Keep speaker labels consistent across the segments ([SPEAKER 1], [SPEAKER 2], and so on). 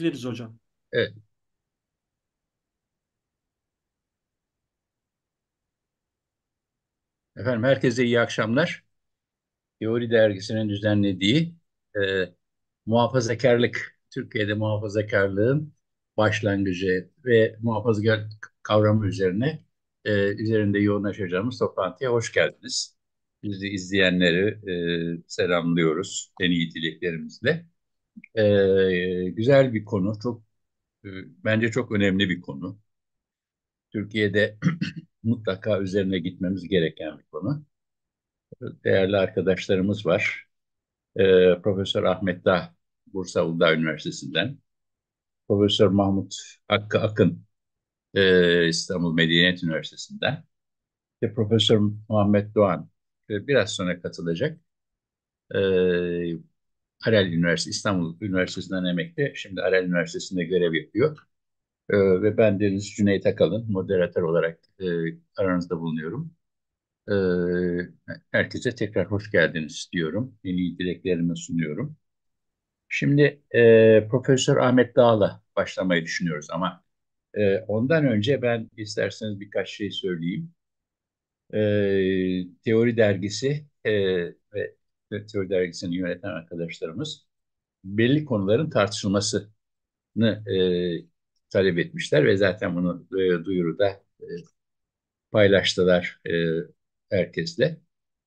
[SPEAKER 1] Biliriz hocam. Evet. Efendim herkese iyi akşamlar. Teori Dergisi'nin düzenlediği e, muhafazakarlık, Türkiye'de muhafazakarlığın başlangıcı ve muhafazakarlık kavramı üzerine e, üzerinde yoğunlaşacağımız toplantıya hoş geldiniz. Bizi izleyenleri e, selamlıyoruz en iyi dileklerimizle e, güzel bir konu. Çok e, bence çok önemli bir konu. Türkiye'de mutlaka üzerine gitmemiz gereken bir konu. Değerli arkadaşlarımız var. E, Profesör Ahmet Dağ, Bursa Uludağ Üniversitesi'nden. Profesör Mahmut Hakkı Akın, e, İstanbul Medeniyet Üniversitesi'nden. Ve Profesör Muhammed Doğan e, biraz sonra katılacak. E, Arel Üniversitesi, İstanbul Üniversitesi'nden emekli. Şimdi Arel Üniversitesi'nde görev yapıyor. E, ve ben Deniz Cüneyt Akalın, moderatör olarak e, aranızda bulunuyorum. E, herkese tekrar hoş geldiniz diyorum. Yeni dileklerimi sunuyorum. Şimdi e, Profesör Ahmet Dağ'la başlamayı düşünüyoruz ama e, ondan önce ben isterseniz birkaç şey söyleyeyim. E, Teori Dergisi e, ve Literatür Dergisi'ni yöneten arkadaşlarımız belli konuların tartışılmasını e, talep etmişler ve zaten bunu e, duyuruda e, paylaştılar e, herkesle.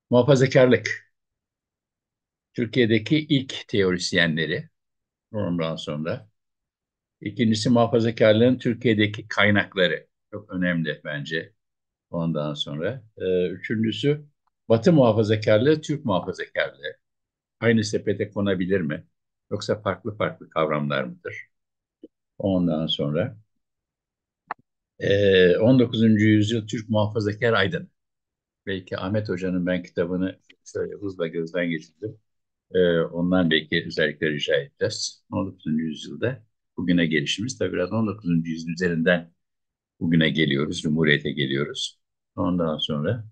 [SPEAKER 1] Muhafazakarlık. Türkiye'deki ilk teorisyenleri Norman sonra. İkincisi muhafazakarlığın Türkiye'deki kaynakları. Çok önemli bence ondan sonra. Ee, üçüncüsü Batı muhafazakarlığı, Türk muhafazakarlığı aynı sepete konabilir mi? Yoksa farklı farklı kavramlar mıdır? Ondan sonra e, 19. yüzyıl Türk muhafazakar aydın. Belki Ahmet Hoca'nın ben kitabını şöyle hızla gözden geçirdim. E, ondan belki özellikle rica edeceğiz. 19. yüzyılda bugüne gelişimiz. Tabii biraz 19. yüzyıl üzerinden bugüne geliyoruz, Cumhuriyet'e geliyoruz. Ondan sonra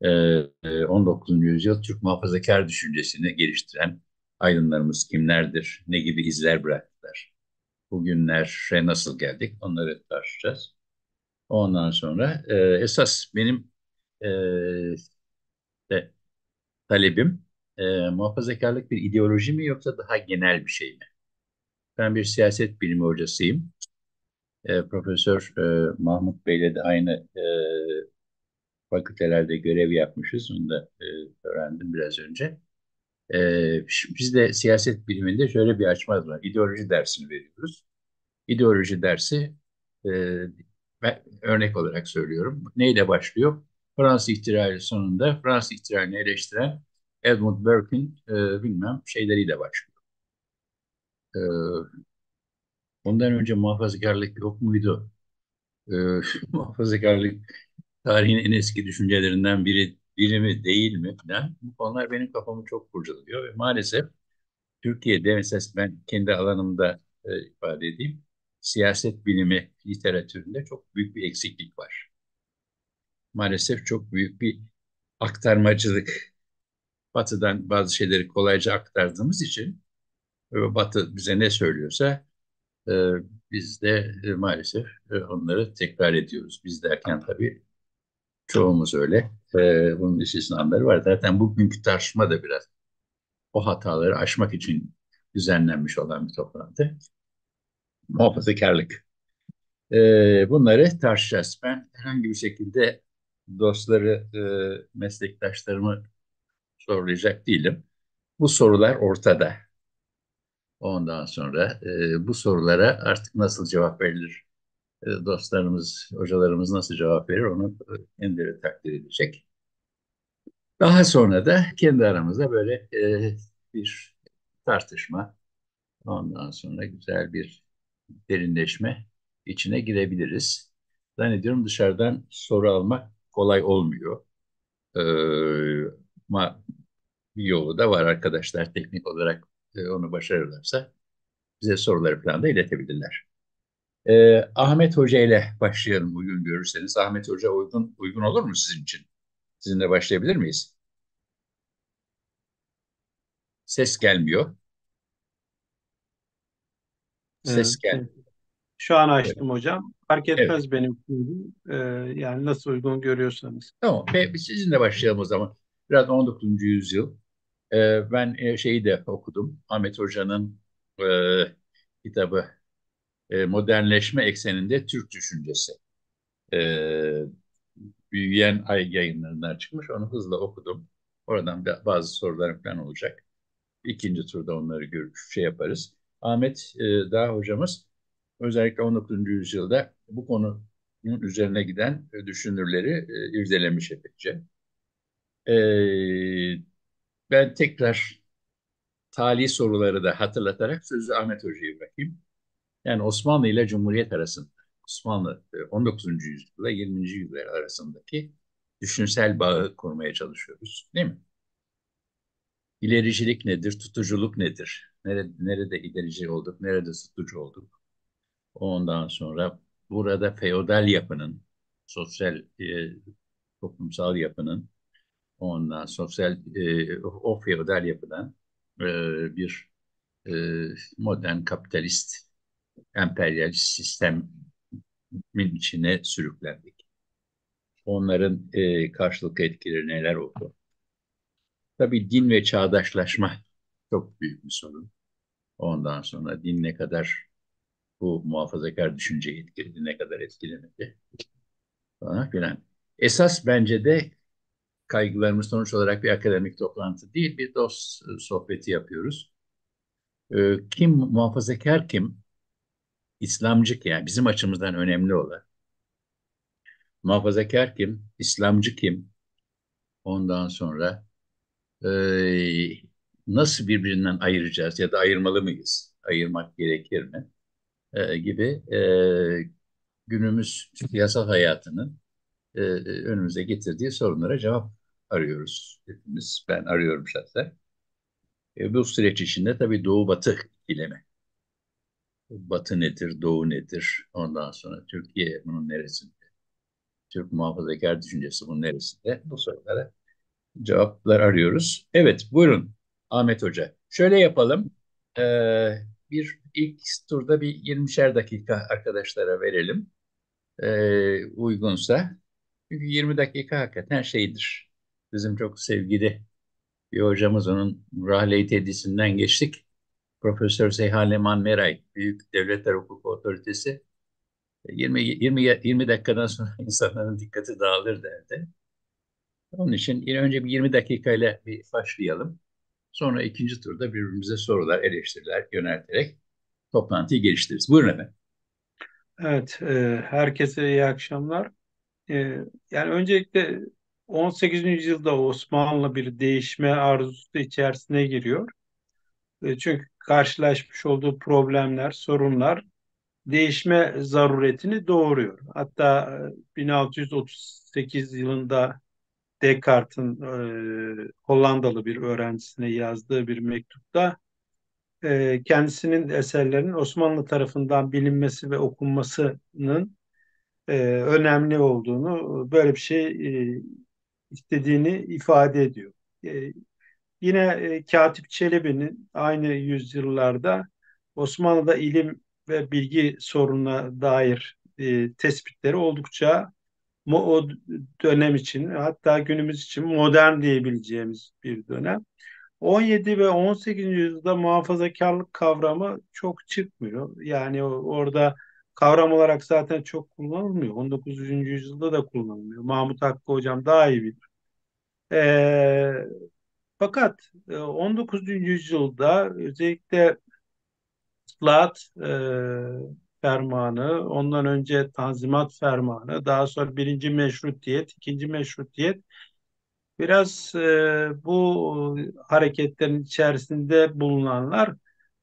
[SPEAKER 1] 19. Ee, e, yüzyıl Türk muhafazakar düşüncesini geliştiren aydınlarımız kimlerdir, ne gibi izler bıraktılar, bugünlere nasıl geldik onları tartışacağız. Ondan sonra e, esas benim e, de, talebim e, muhafazakarlık bir ideoloji mi yoksa daha genel bir şey mi? Ben bir siyaset bilimi hocasıyım. E, Profesör e, Mahmut Bey'le de aynı e, fakültelerde görev yapmışız. Onu da e, öğrendim biraz önce. E, bizde siyaset biliminde şöyle bir açmaz var. İdeoloji dersini veriyoruz. İdeoloji dersi e, ben örnek olarak söylüyorum. Neyle başlıyor? Fransız ihtilali sonunda Fransız ihtilalini eleştiren Edmund Burke'in e, bilmem şeyleriyle başlıyor. E, ondan önce muhafazakarlık yok muydu? E, muhafazakarlık tarihin en eski düşüncelerinden biri, biri mi değil mi falan. Bu konular benim kafamı çok kurcalıyor ve maalesef Türkiye'de mesela ben kendi alanımda e, ifade edeyim. Siyaset bilimi literatüründe çok büyük bir eksiklik var. Maalesef çok büyük bir aktarmacılık. Batı'dan bazı şeyleri kolayca aktardığımız için e, Batı bize ne söylüyorsa e, biz de e, maalesef e, onları tekrar ediyoruz. Biz derken tabii Çoğumuz öyle. Ee, bunun istisnaları var. Zaten bugünkü tartışma da biraz o hataları aşmak için düzenlenmiş olan bir toplantı. Muhafazakarlık. Ee, bunları tartışacağız. Ben herhangi bir şekilde dostları, e, meslektaşlarımı sorulayacak değilim. Bu sorular ortada. Ondan sonra e, bu sorulara artık nasıl cevap verilir e, dostlarımız, hocalarımız nasıl cevap verir onu e, kendileri takdir edecek. Daha sonra da kendi aramızda böyle e, bir tartışma, ondan sonra güzel bir derinleşme içine girebiliriz. Zannediyorum dışarıdan soru almak kolay olmuyor. Ee, ama bir yolu da var arkadaşlar teknik olarak e, onu başarırlarsa bize soruları falan da iletebilirler. E, Ahmet Hoca ile başlayalım bugün görürseniz. Ahmet Hoca uygun uygun olur mu sizin için? Sizinle başlayabilir miyiz? Ses gelmiyor. Ses evet.
[SPEAKER 2] gel. Şu an açtım evet. hocam. Fark etmez evet. benim Ee, yani nasıl
[SPEAKER 1] uygun görüyorsanız. Tamam. Be, sizinle başlayalım o zaman. Biraz 19. yüzyıl. Ee, ben e, şeyi de okudum. Ahmet Hoca'nın e, kitabı e, modernleşme ekseninde Türk düşüncesi. E, Büyüyen Ay yayınlarından çıkmış. Onu hızla okudum. Oradan bazı sorularım falan olacak. İkinci turda onları görüp şey yaparız. Ahmet e, Dağ hocamız özellikle 19. yüzyılda bu konunun üzerine giden düşünürleri e, irdelemiş epeyce. E, ben tekrar tali soruları da hatırlatarak sözü Ahmet Hoca'ya bırakayım. Yani Osmanlı ile Cumhuriyet arasında, Osmanlı 19. yüzyılda 20. yüzyıl arasındaki düşünsel bağı kurmaya çalışıyoruz değil mi? İlericilik nedir, tutuculuk nedir? Nerede, nerede ilerici olduk, nerede tutucu olduk? Ondan sonra burada feodal yapının, sosyal e, toplumsal yapının, ondan sosyal e, o feodal yapıdan e, bir e, modern kapitalist emperyalist sistemin içine sürüklendik. Onların e, karşılık etkileri neler oldu? Tabii din ve çağdaşlaşma çok büyük bir sorun. Ondan sonra din ne kadar bu muhafazakar düşünceyi etkiledi, ne kadar etkilemedi falan filan. Esas bence de kaygılarımız sonuç olarak bir akademik toplantı değil, bir dost e, sohbeti yapıyoruz. E, kim muhafazakar kim, İslamcı yani bizim açımızdan önemli olan. Muhafazakar kim? İslamcı kim? Ondan sonra e, nasıl birbirinden ayıracağız ya da ayırmalı mıyız? Ayırmak gerekir mi? E, gibi e, günümüz siyasal hayatının e, e, önümüze getirdiği sorunlara cevap arıyoruz hepimiz. Ben arıyorum şahsen. E, bu süreç içinde tabii Doğu-Batı ikilemi Batı nedir, Doğu nedir? Ondan sonra Türkiye bunun neresinde? Türk muhafazakar düşüncesi bunun neresinde? Bu sorulara cevaplar arıyoruz. Evet, buyurun Ahmet Hoca. Şöyle yapalım. Ee, bir ilk turda bir 20'şer dakika arkadaşlara verelim. Ee, uygunsa. Çünkü 20 dakika hakikaten şeydir. Bizim çok sevgili bir hocamız onun Rahley Tedisi'nden geçtik. Profesör Seyha Leman Meray, Büyük Devletler Hukuku Otoritesi 20, 20, 20 dakikadan sonra insanların dikkati dağılır derdi. Onun için önce bir 20 dakikayla bir başlayalım. Sonra ikinci turda birbirimize sorular, eleştiriler yönelterek toplantıyı geliştiririz. Buyurun efendim.
[SPEAKER 2] Evet, e, herkese iyi akşamlar. E, yani öncelikle 18. yüzyılda Osmanlı bir değişme arzusu içerisine giriyor. E, çünkü karşılaşmış olduğu problemler, sorunlar değişme zaruretini doğuruyor. Hatta 1638 e, yılında Descartes'in e, Hollandalı bir öğrencisine yazdığı bir mektupta e, kendisinin eserlerinin Osmanlı tarafından bilinmesi ve okunmasının e, önemli olduğunu, böyle bir şey e, istediğini ifade ediyor. E, Yine e, Katip Çelebi'nin aynı yüzyıllarda Osmanlı'da ilim ve bilgi sorununa dair e, tespitleri oldukça o dönem için hatta günümüz için modern diyebileceğimiz bir dönem. 17 ve 18. yüzyılda muhafazakarlık kavramı çok çıkmıyor. Yani orada kavram olarak zaten çok kullanılmıyor. 19. yüzyılda da kullanılmıyor. Mahmut Hakkı hocam daha iyi bilir. Ee, fakat 19. E, yüzyılda özellikle Laat e, fermanı, ondan önce Tanzimat fermanı, daha sonra birinci meşrutiyet, ikinci meşrutiyet biraz e, bu hareketlerin içerisinde bulunanlar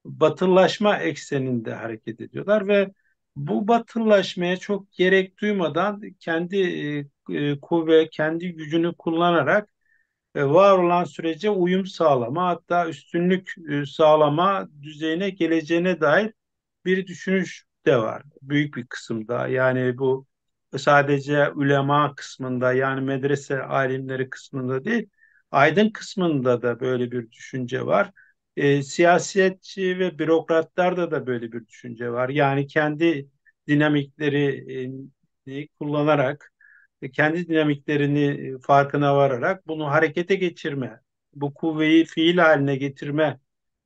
[SPEAKER 2] batılaşma ekseninde hareket ediyorlar ve bu batılaşmaya çok gerek duymadan kendi e, e kuvve, kendi gücünü kullanarak e, var olan sürece uyum sağlama hatta üstünlük e, sağlama düzeyine geleceğine dair bir düşünüş de var büyük bir kısımda. Yani bu sadece ulema kısmında yani medrese alimleri kısmında değil aydın kısmında da böyle bir düşünce var. E, siyasetçi ve bürokratlarda da böyle bir düşünce var. Yani kendi dinamikleri e, kullanarak e, kendi dinamiklerini e, farkına vararak bunu harekete geçirme, bu kuvveyi fiil haline getirme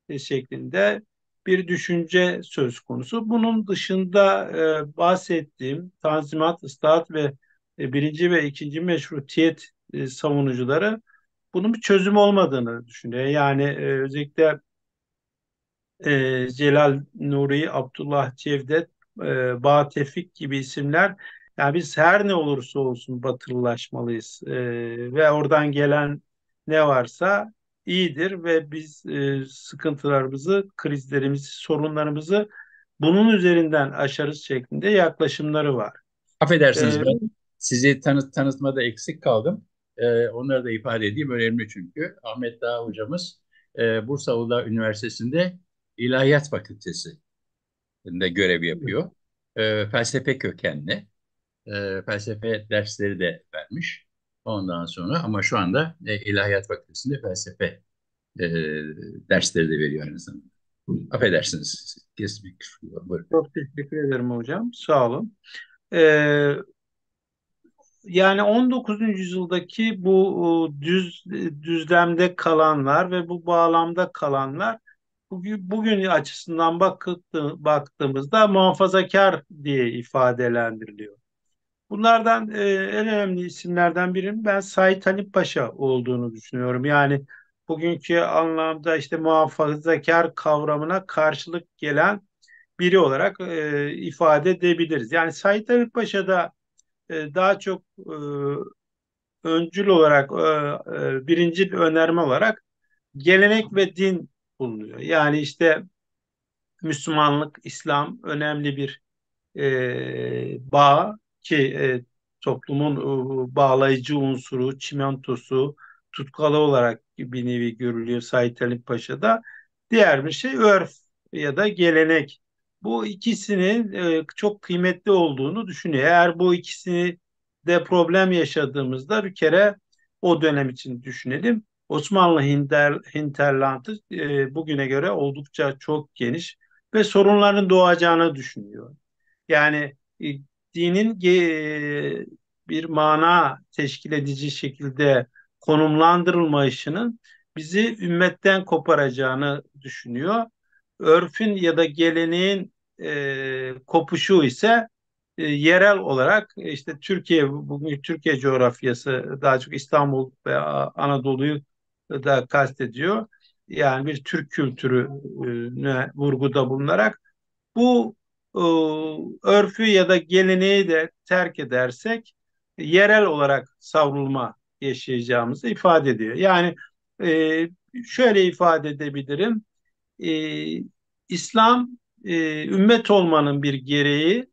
[SPEAKER 2] e, şeklinde bir düşünce söz konusu. Bunun dışında e, bahsettiğim Tanzimat, Islahat ve e, birinci ve ikinci meşrutiyet e, savunucuları bunun bir çözüm olmadığını düşünüyor. Yani e, özellikle e, Celal Nuri, Abdullah Cevdet, e, Bağ Tevfik gibi isimler yani biz her ne olursa olsun batılılaşmalıyız e, ve oradan gelen ne varsa iyidir ve biz e, sıkıntılarımızı, krizlerimizi, sorunlarımızı bunun üzerinden
[SPEAKER 1] aşarız şeklinde yaklaşımları var. Affedersiniz ee, ben sizi tanıt tanıtmada eksik kaldım. Ee, onları da ifade edeyim önemli çünkü. Ahmet Dağ hocamız e, Bursa Uludağ Üniversitesi'nde İlahiyat Fakültesi'nde görev yapıyor. E, felsefe kökenli e, felsefe dersleri de vermiş. Ondan sonra ama şu anda e, İlahiyat Fakültesi'nde felsefe e, dersleri de veriyor en azından. Affedersiniz. Kesmek. Çok
[SPEAKER 2] teşekkür ederim hocam. Sağ olun. Ee, yani 19. yüzyıldaki bu düz düzlemde kalanlar ve bu bağlamda kalanlar bugün, bugün açısından baktığımızda muhafazakar diye ifadelendiriliyor. Bunlardan e, en önemli isimlerden birinin ben Said Hanip Paşa olduğunu düşünüyorum. Yani bugünkü anlamda işte muhafazakar kavramına karşılık gelen biri olarak e, ifade edebiliriz. Yani Said Hanip Paşa da e, daha çok e, öncül olarak, e, e, birincil önerme olarak gelenek ve din bulunuyor. Yani işte Müslümanlık, İslam önemli bir e, bağ ki e, toplumun e, bağlayıcı unsuru, çimentosu, tutkalı olarak bir nevi görülüyor Said Halim Paşa'da. Diğer bir şey örf ya da gelenek. Bu ikisinin e, çok kıymetli olduğunu düşünüyor. Eğer bu ikisini de problem yaşadığımızda bir kere o dönem için düşünelim. Osmanlı hinter, hinterlandı e, bugüne göre oldukça çok geniş ve sorunların doğacağını düşünüyor. Yani e, dinin bir mana teşkil edici şekilde konumlandırılmayışının bizi ümmetten koparacağını düşünüyor. Örfün ya da geleneğin e, kopuşu ise e, yerel olarak işte Türkiye bugün Türkiye coğrafyası daha çok İstanbul ve Anadolu'yu da kastediyor. Yani bir Türk kültürüne vurguda bulunarak bu e, örfü ya da geleneği de terk edersek yerel olarak savrulma yaşayacağımızı ifade ediyor. Yani e, şöyle ifade edebilirim. E, İslam e, ümmet olmanın bir gereği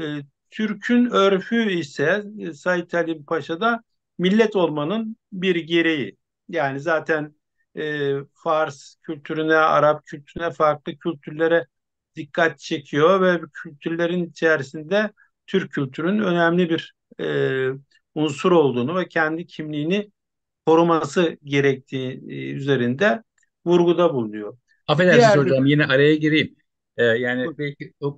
[SPEAKER 2] e, Türk'ün örfü ise e, Said Halim Paşa'da millet olmanın bir gereği. Yani zaten e, Fars kültürüne, Arap kültürüne, farklı kültürlere dikkat çekiyor ve kültürlerin içerisinde Türk kültürün önemli bir e, unsur olduğunu ve kendi kimliğini koruması gerektiği e, üzerinde
[SPEAKER 1] vurguda bulunuyor.
[SPEAKER 2] Affedersiniz Diğer... hocam
[SPEAKER 1] yine araya gireyim. Ee, yani belki o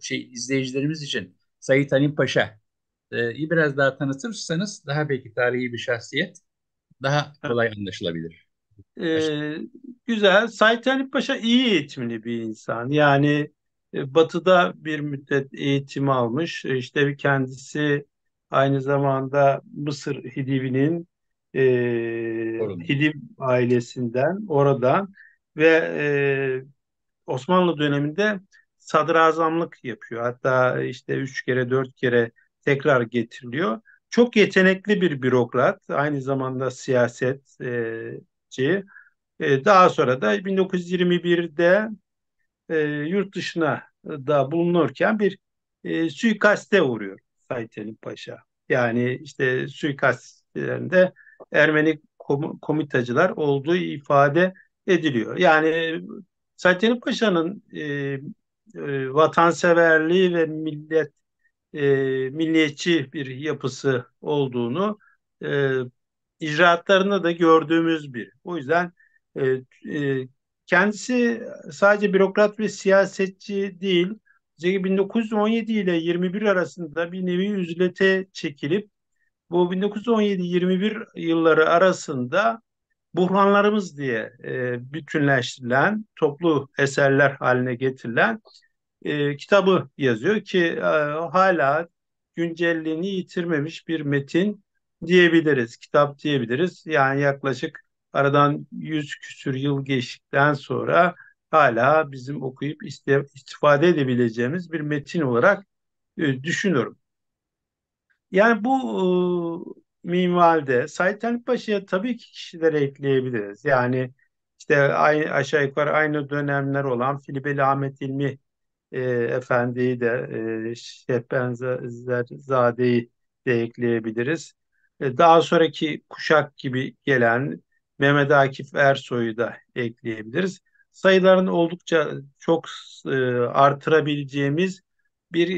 [SPEAKER 1] şey izleyicilerimiz için Sayit Halim Paşa e, biraz daha tanıtırsanız daha belki tarihi bir şahsiyet daha kolay anlaşılabilir e,
[SPEAKER 2] güzel. Sait Halit Paşa iyi eğitimli bir insan. Yani e, Batı'da bir müddet eğitim almış. E, işte kendisi aynı zamanda Mısır Hidivi'nin e, Hidiv ailesinden oradan ve e, Osmanlı döneminde sadrazamlık yapıyor. Hatta işte üç kere dört kere tekrar getiriliyor. Çok yetenekli bir bürokrat. Aynı zamanda siyaset e, siyasetçi. E, daha sonra da 1921'de e, yurt dışına da bulunurken bir e, suikaste uğruyor Said Paşa. Yani işte suikastlerinde Ermeni kom- komitacılar olduğu ifade ediliyor. Yani Said Paşa'nın e, e, vatanseverliği ve millet e, milliyetçi bir yapısı olduğunu e, icraatlarında da gördüğümüz bir. O yüzden e, e, kendisi sadece bürokrat ve siyasetçi değil, 1917 ile 21 arasında bir nevi üzlete çekilip bu 1917-21 yılları arasında buhranlarımız diye e, bütünleştirilen, toplu eserler haline getirilen e, kitabı yazıyor ki e, hala güncelliğini yitirmemiş bir metin diyebiliriz. Kitap diyebiliriz. Yani yaklaşık aradan yüz küsür yıl geçtikten sonra hala bizim okuyup istifade edebileceğimiz bir metin olarak e, düşünüyorum. Yani bu e, minvalde Said Halit Paşa'ya tabii ki kişilere ekleyebiliriz. Yani işte aynı, aşağı yukarı aynı dönemler olan Filibeli Ahmet İlmi e, Efendi'yi de e, Şehbenzade'yi de ekleyebiliriz. E, daha sonraki kuşak gibi gelen Mehmet Akif Ersoy'u da ekleyebiliriz. Sayıların oldukça çok e, artırabileceğimiz bir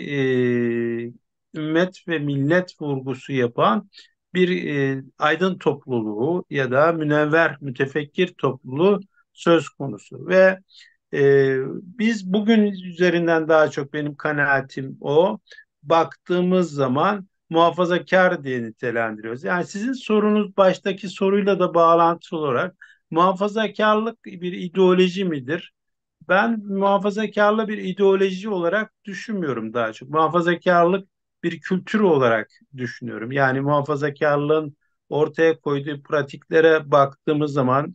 [SPEAKER 2] e, ümmet ve millet vurgusu yapan bir e, aydın topluluğu ya da münevver mütefekkir topluluğu söz konusu ve e, biz bugün üzerinden daha çok benim kanaatim o baktığımız zaman muhafazakar diye nitelendiriyoruz. Yani sizin sorunuz baştaki soruyla da bağlantılı olarak muhafazakarlık bir ideoloji midir? Ben muhafazakarlı bir ideoloji olarak düşünmüyorum daha çok. Muhafazakarlık bir kültür olarak düşünüyorum. Yani muhafazakarlığın ortaya koyduğu pratiklere baktığımız zaman,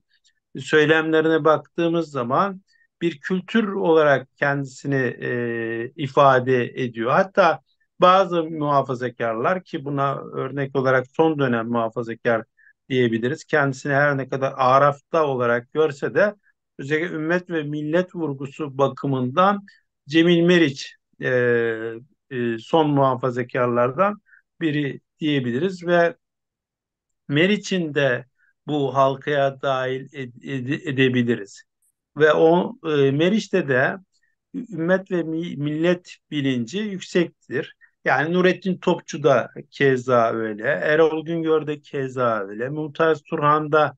[SPEAKER 2] söylemlerine baktığımız zaman bir kültür olarak kendisini e, ifade ediyor. Hatta bazı muhafazakarlar ki buna örnek olarak son dönem muhafazakar diyebiliriz. Kendisini her ne kadar arafta olarak görse de özellikle ümmet ve millet vurgusu bakımından Cemil Meriç e, e, son muhafazakarlardan biri diyebiliriz ve Meriç'in de bu halkaya dahil ed- edebiliriz. Ve o e, Meriç'te de ümmet ve mi- millet bilinci yüksektir. Yani Nurettin Topçu da keza öyle. Erol Güngör de keza öyle. Mumtaz Turhan da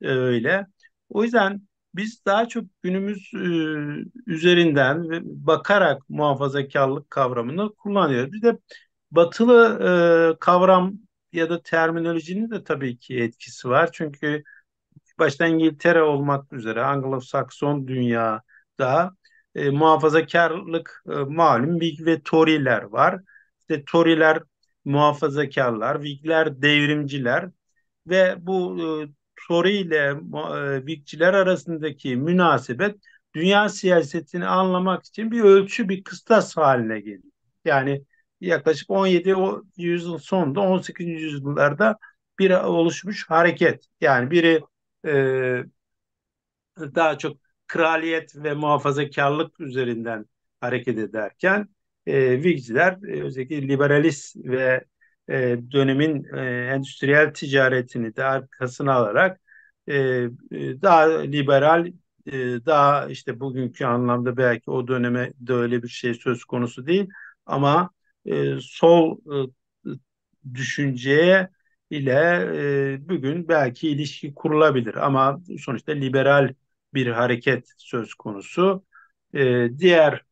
[SPEAKER 2] e, öyle. O yüzden biz daha çok günümüz e, üzerinden bakarak muhafazakarlık kavramını kullanıyoruz. Bir de batılı e, kavram ya da terminolojinin de tabii ki etkisi var. Çünkü başta İngiltere olmak üzere Anglo-Sakson dünyada e, muhafazakarlık e, malum Whig ve Tory'ler var. İşte Toriler muhafazakarlar, Vikler devrimciler ve bu e, Tori ile e, arasındaki münasebet dünya siyasetini anlamak için bir ölçü, bir kıstas haline geliyor. Yani yaklaşık 17 o yüzyıl sonunda 18. yüzyıllarda bir oluşmuş hareket. Yani biri e, daha çok kraliyet ve muhafazakarlık üzerinden hareket ederken e, Vigciler e, özellikle liberalist ve e, dönemin e, endüstriyel ticaretini de arkasına alarak e, e, daha liberal e, daha işte bugünkü anlamda belki o döneme de öyle bir şey söz konusu değil ama e, sol e, düşünceye ile e, bugün belki ilişki kurulabilir ama sonuçta liberal bir hareket söz konusu. E, diğer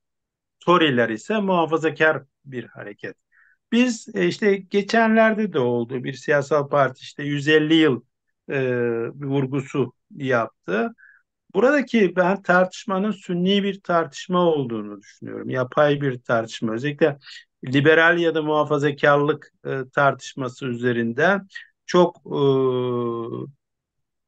[SPEAKER 2] Toriler ise muhafazakar bir hareket. Biz e, işte geçenlerde de oldu bir siyasal parti işte 150 yıl e, vurgusu yaptı. Buradaki ben tartışmanın sünni bir tartışma olduğunu düşünüyorum. Yapay bir tartışma. Özellikle liberal ya da muhafazakarlık e, tartışması üzerinde çok e,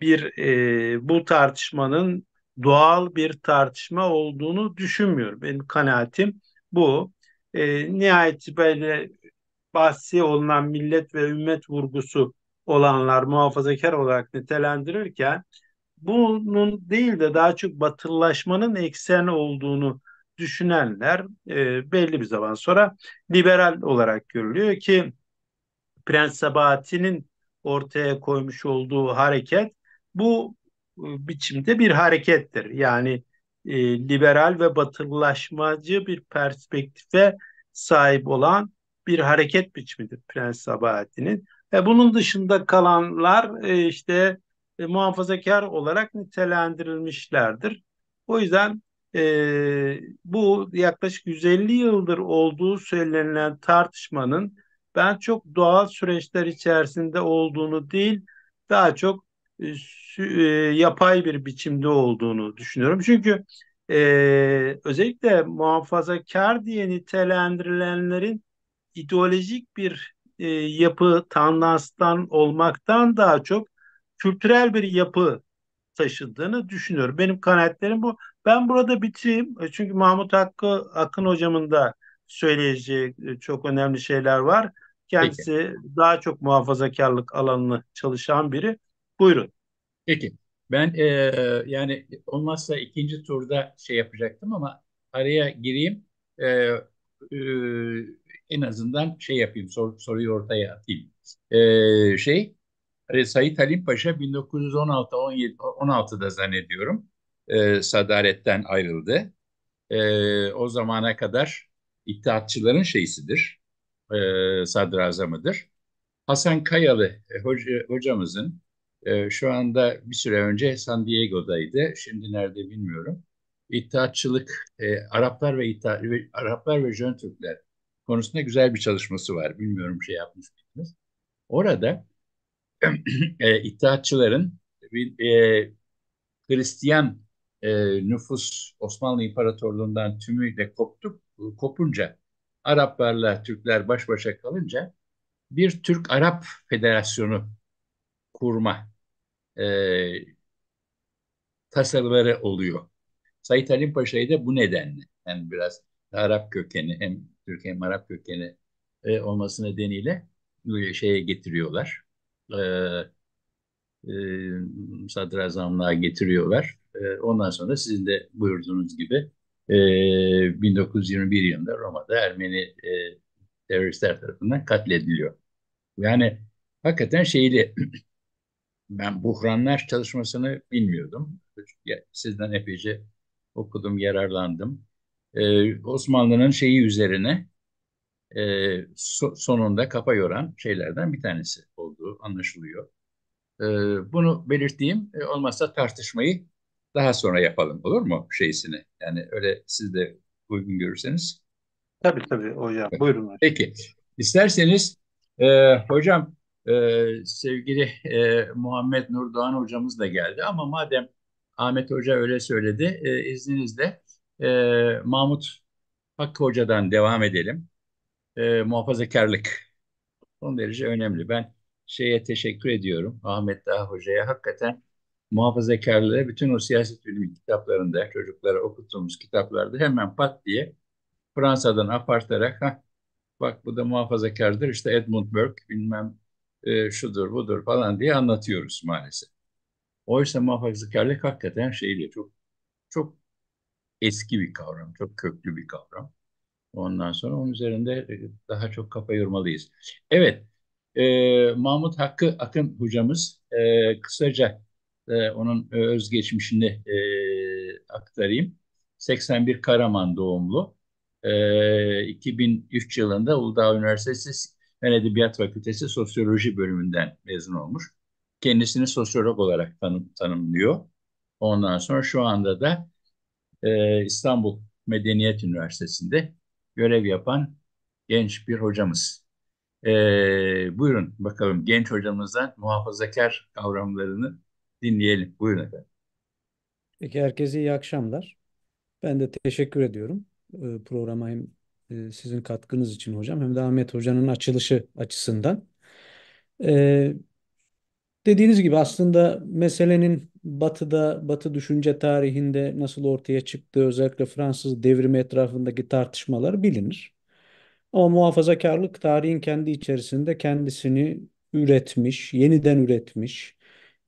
[SPEAKER 2] bir e, bu tartışmanın doğal bir tartışma olduğunu düşünmüyorum. Benim kanaatim bu. E, nihayet böyle bahsi olunan millet ve ümmet vurgusu olanlar muhafazakar olarak nitelendirirken bunun değil de daha çok batılılaşmanın ekseni olduğunu düşünenler e, belli bir zaman sonra liberal olarak görülüyor ki Prens Sabahatinin ortaya koymuş olduğu hareket bu biçimde bir harekettir. Yani e, liberal ve batılılaşmacı bir perspektife sahip olan bir hareket biçimidir Prens Sabahattin'in. E, bunun dışında kalanlar e, işte e, muhafazakar olarak nitelendirilmişlerdir. O yüzden e, bu yaklaşık 150 yıldır olduğu söylenilen tartışmanın ben çok doğal süreçler içerisinde olduğunu değil, daha çok e, e, yapay bir biçimde olduğunu düşünüyorum. Çünkü e, özellikle muhafazakar diye nitelendirilenlerin ideolojik bir e, yapı tandanstan olmaktan daha çok kültürel bir yapı taşıdığını düşünüyorum. Benim kanaatlerim bu. Ben burada bitireyim. E, çünkü Mahmut Hakkı Akın hocamın da söyleyeceği çok önemli şeyler var. Kendisi Peki. daha çok muhafazakarlık
[SPEAKER 1] alanını çalışan biri. Buyurun. Peki. Ben e, yani olmazsa ikinci turda şey yapacaktım ama araya gireyim. E, e, en azından şey yapayım, sor, soruyu ortaya atayım. Şey, e, şey, Sait Halim Paşa 1916-16'da zannediyorum e, sadaretten ayrıldı. E, o zamana kadar İttihatçıların şeysidir, e, sadrazamıdır. Hasan Kayalı e, hoca, hocamızın e, şu anda bir süre önce San Diego'daydı. Şimdi nerede bilmiyorum. İttihatçılık, e, Araplar ve İttihat, Araplar ve Jön Türkler konusunda güzel bir çalışması var. Bilmiyorum şey yapmış mıydınız? Orada e, İttihatçıların e, Hristiyan e, nüfus Osmanlı İmparatorluğu'ndan tümüyle koptuk, kopunca Araplarla Türkler baş başa kalınca bir Türk-Arap Federasyonu kurma e, tasarıları oluyor. Sait Halim Paşa'yı da bu nedenle hem biraz Arap kökeni hem Türk hem Arap kökeni e, olması nedeniyle şeye getiriyorlar. E, e, sadrazamlığa getiriyorlar. E, ondan sonra sizin de buyurduğunuz gibi e, 1921 yılında Roma'da Ermeni e, teröristler tarafından katlediliyor. Yani hakikaten şeyli ben buhranlar çalışmasını bilmiyordum. Sizden epeyce okudum, yararlandım. Ee, Osmanlı'nın şeyi üzerine e, so sonunda kafa yoran şeylerden bir tanesi olduğu anlaşılıyor. Ee, bunu belirteyim. E, olmazsa tartışmayı daha sonra yapalım olur mu şeysini? Yani öyle siz de uygun görürseniz. Tabii tabii hocam. Buyurun. Hocam. Peki. İsterseniz e, hocam ee, sevgili e, Muhammed Nurdoğan hocamız da geldi ama madem Ahmet Hoca öyle söyledi, e, izninizle e, Mahmut Hakkı Hoca'dan devam edelim. E, muhafazakarlık son derece önemli. Ben şeye teşekkür ediyorum Ahmet Dağ Hoca'ya. Hakikaten muhafazakarlığı bütün o siyaset bilimi kitaplarında, çocuklara okuttuğumuz kitaplarda hemen pat diye Fransa'dan apartarak ha bak bu da muhafazakardır işte Edmund Burke bilmem e, şudur budur falan diye anlatıyoruz maalesef. Oysa muhafazakarlık hakikaten şeyle çok çok eski bir kavram, çok köklü bir kavram. Ondan sonra onun üzerinde e, daha çok kafa yormalıyız. Evet, e, Mahmut Hakkı Akın hocamız e, kısaca e, onun özgeçmişini e, aktarayım. 81 Karaman doğumlu. E, 2003 yılında Uludağ Üniversitesi ben Edebiyat Fakültesi Sosyoloji bölümünden mezun olmuş. Kendisini sosyolog olarak tanım, tanımlıyor. Ondan sonra şu anda da e, İstanbul Medeniyet Üniversitesi'nde görev yapan genç bir hocamız. E, buyurun bakalım genç hocamızdan muhafazakar kavramlarını dinleyelim. Buyurun efendim.
[SPEAKER 3] Peki herkese iyi akşamlar. Ben de teşekkür ediyorum e, programa hem ee, sizin katkınız için hocam hem de Ahmet Hoca'nın açılışı açısından. E, dediğiniz gibi aslında meselenin Batı'da, Batı düşünce tarihinde nasıl ortaya çıktığı özellikle Fransız devrimi etrafındaki tartışmalar bilinir. Ama muhafazakarlık tarihin kendi içerisinde kendisini üretmiş, yeniden üretmiş,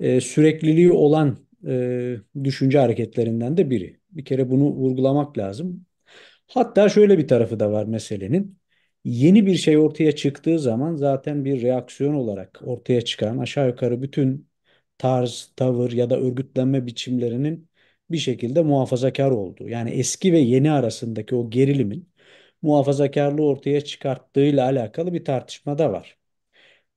[SPEAKER 3] e, sürekliliği olan e, düşünce hareketlerinden de biri. Bir kere bunu vurgulamak lazım. Hatta şöyle bir tarafı da var meselenin. Yeni bir şey ortaya çıktığı zaman zaten bir reaksiyon olarak ortaya çıkan aşağı yukarı bütün tarz, tavır ya da örgütlenme biçimlerinin bir şekilde muhafazakar olduğu. Yani eski ve yeni arasındaki o gerilimin muhafazakarlığı ortaya çıkarttığıyla alakalı bir tartışma da var.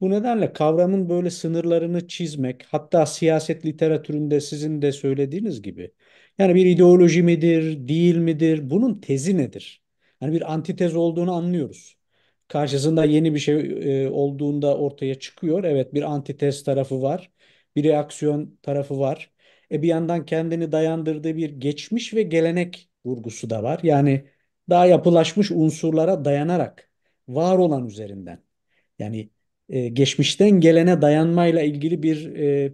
[SPEAKER 3] Bu nedenle kavramın böyle sınırlarını çizmek, hatta siyaset literatüründe sizin de söylediğiniz gibi yani bir ideoloji midir, değil midir? Bunun tezi nedir? Yani bir antitez olduğunu anlıyoruz. Karşısında yeni bir şey e, olduğunda ortaya çıkıyor. Evet bir antitez tarafı var. Bir reaksiyon tarafı var. E bir yandan kendini dayandırdığı bir geçmiş ve gelenek vurgusu da var. Yani daha yapılaşmış unsurlara dayanarak var olan üzerinden yani e, geçmişten gelene dayanmayla ilgili bir e,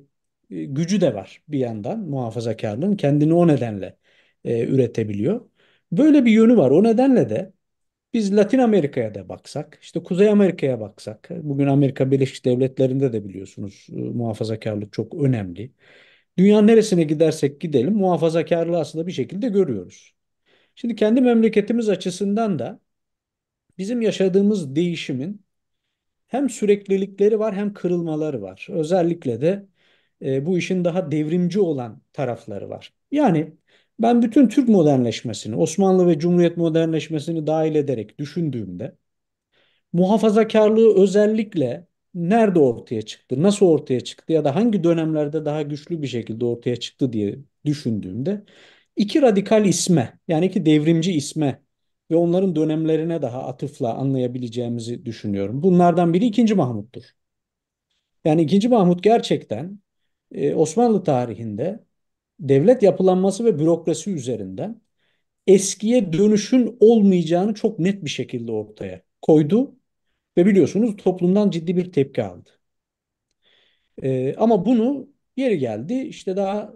[SPEAKER 3] e, gücü de var bir yandan muhafazakarlığın. Kendini o nedenle e, üretebiliyor. Böyle bir yönü var. O nedenle de biz Latin Amerika'ya da baksak, işte Kuzey Amerika'ya baksak, bugün Amerika Birleşik Devletleri'nde de biliyorsunuz e, muhafazakarlık çok önemli. dünya neresine gidersek gidelim muhafazakarlığı aslında bir şekilde görüyoruz. Şimdi kendi memleketimiz açısından da bizim yaşadığımız değişimin hem süreklilikleri var hem kırılmaları var. Özellikle de e, bu işin daha devrimci olan tarafları var. Yani ben bütün Türk modernleşmesini, Osmanlı ve Cumhuriyet modernleşmesini dahil ederek düşündüğümde muhafazakarlığı özellikle nerede ortaya çıktı, nasıl ortaya çıktı ya da hangi dönemlerde daha güçlü bir şekilde ortaya çıktı diye düşündüğümde iki radikal isme yani iki devrimci isme ve onların dönemlerine daha atıfla anlayabileceğimizi düşünüyorum. Bunlardan biri 2. Mahmut'tur. Yani 2. Mahmut gerçekten ee, Osmanlı tarihinde devlet yapılanması ve bürokrasi üzerinden eskiye dönüşün olmayacağını çok net bir şekilde ortaya koydu ve biliyorsunuz toplumdan ciddi bir tepki aldı. Ee, ama bunu yeri geldi işte daha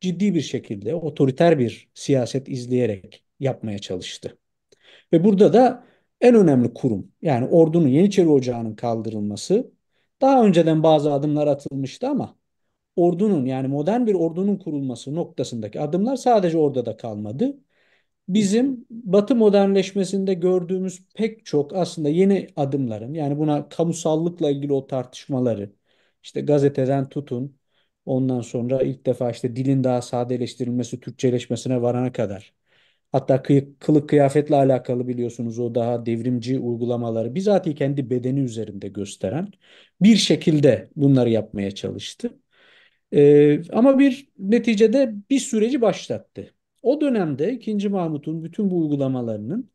[SPEAKER 3] ciddi bir şekilde otoriter bir siyaset izleyerek yapmaya çalıştı. Ve burada da en önemli kurum yani ordunun Yeniçeri Ocağı'nın kaldırılması daha önceden bazı adımlar atılmıştı ama ordunun yani modern bir ordunun kurulması noktasındaki adımlar sadece orada da kalmadı. Bizim Batı modernleşmesinde gördüğümüz pek çok aslında yeni adımların yani buna kamusallıkla ilgili o tartışmaları işte gazeteden tutun ondan sonra ilk defa işte dilin daha sadeleştirilmesi, Türkçeleşmesine varana kadar Hatta kıyık, kılık kıyafetle alakalı biliyorsunuz o daha devrimci uygulamaları bizatihi kendi bedeni üzerinde gösteren bir şekilde bunları yapmaya çalıştı. Ee, ama bir neticede bir süreci başlattı. O dönemde 2. Mahmut'un bütün bu uygulamalarının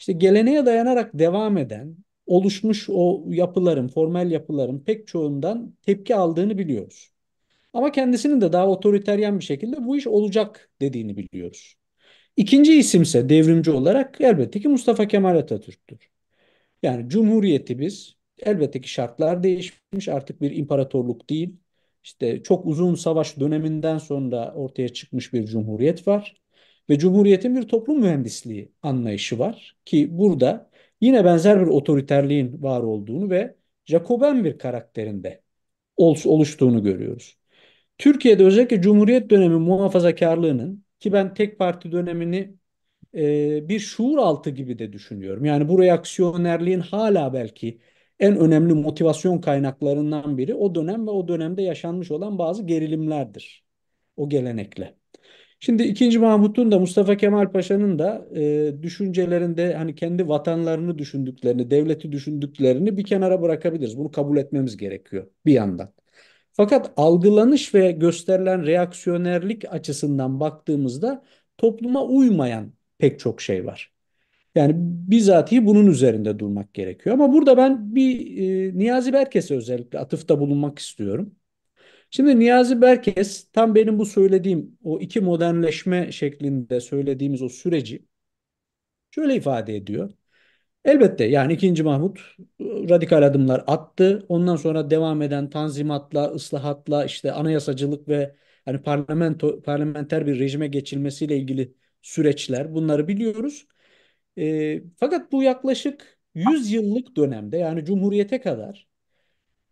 [SPEAKER 3] işte geleneğe dayanarak devam eden oluşmuş o yapıların, formel yapıların pek çoğundan tepki aldığını biliyoruz. Ama kendisinin de daha otoriteryen bir şekilde bu iş olacak dediğini biliyoruz. İkinci isimse devrimci olarak elbette ki Mustafa Kemal Atatürk'tür. Yani Cumhuriyeti biz elbette ki şartlar değişmiş artık bir imparatorluk değil işte çok uzun savaş döneminden sonra ortaya çıkmış bir cumhuriyet var ve cumhuriyetin bir toplum mühendisliği anlayışı var ki burada yine benzer bir otoriterliğin var olduğunu ve Jacoben bir karakterinde oluştuğunu görüyoruz. Türkiye'de özellikle Cumhuriyet dönemi muhafazakarlığının ki ben tek parti dönemini e, bir şuur altı gibi de düşünüyorum. Yani bu reaksiyonerliğin hala belki en önemli motivasyon kaynaklarından biri o dönem ve o dönemde yaşanmış olan bazı gerilimlerdir o gelenekle. Şimdi 2. Mahmut'un da Mustafa Kemal Paşa'nın da e, düşüncelerinde hani kendi vatanlarını düşündüklerini, devleti düşündüklerini bir kenara bırakabiliriz. Bunu kabul etmemiz gerekiyor bir yandan. Fakat algılanış ve gösterilen reaksiyonerlik açısından baktığımızda topluma uymayan pek çok şey var. Yani bizatihi bunun üzerinde durmak gerekiyor. Ama burada ben bir e, Niyazi Berkes'e özellikle atıfta bulunmak istiyorum. Şimdi Niyazi Berkes tam benim bu söylediğim o iki modernleşme şeklinde söylediğimiz o süreci şöyle ifade ediyor. Elbette yani 2. Mahmut e, radikal adımlar attı. Ondan sonra devam eden tanzimatla, ıslahatla, işte anayasacılık ve hani parlamento parlamenter bir rejime geçilmesiyle ilgili süreçler bunları biliyoruz. E, fakat bu yaklaşık 100 yıllık dönemde yani Cumhuriyete kadar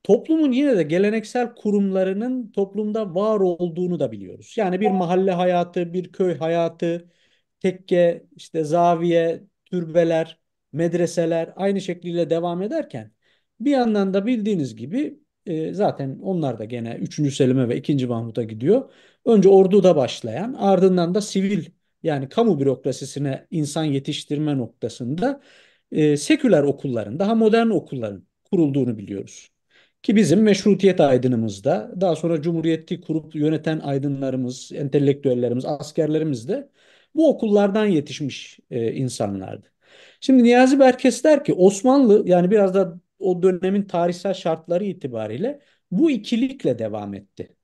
[SPEAKER 3] toplumun yine de geleneksel kurumlarının toplumda var olduğunu da biliyoruz. Yani bir mahalle hayatı, bir köy hayatı, tekke, işte zaviye, türbeler, medreseler aynı şekliyle devam ederken bir yandan da bildiğiniz gibi e, zaten onlar da gene 3. Selim'e ve 2. Mahmut'a gidiyor. Önce orduda başlayan ardından da sivil yani kamu bürokrasisine insan yetiştirme noktasında e, seküler okulların, daha modern okulların kurulduğunu biliyoruz. Ki bizim meşrutiyet aydınımızda, daha sonra cumhuriyeti kurup yöneten aydınlarımız, entelektüellerimiz, askerlerimiz de bu okullardan yetişmiş e, insanlardı. Şimdi Niyazi Berkes der ki Osmanlı yani biraz da o dönemin tarihsel şartları itibariyle bu ikilikle devam etti.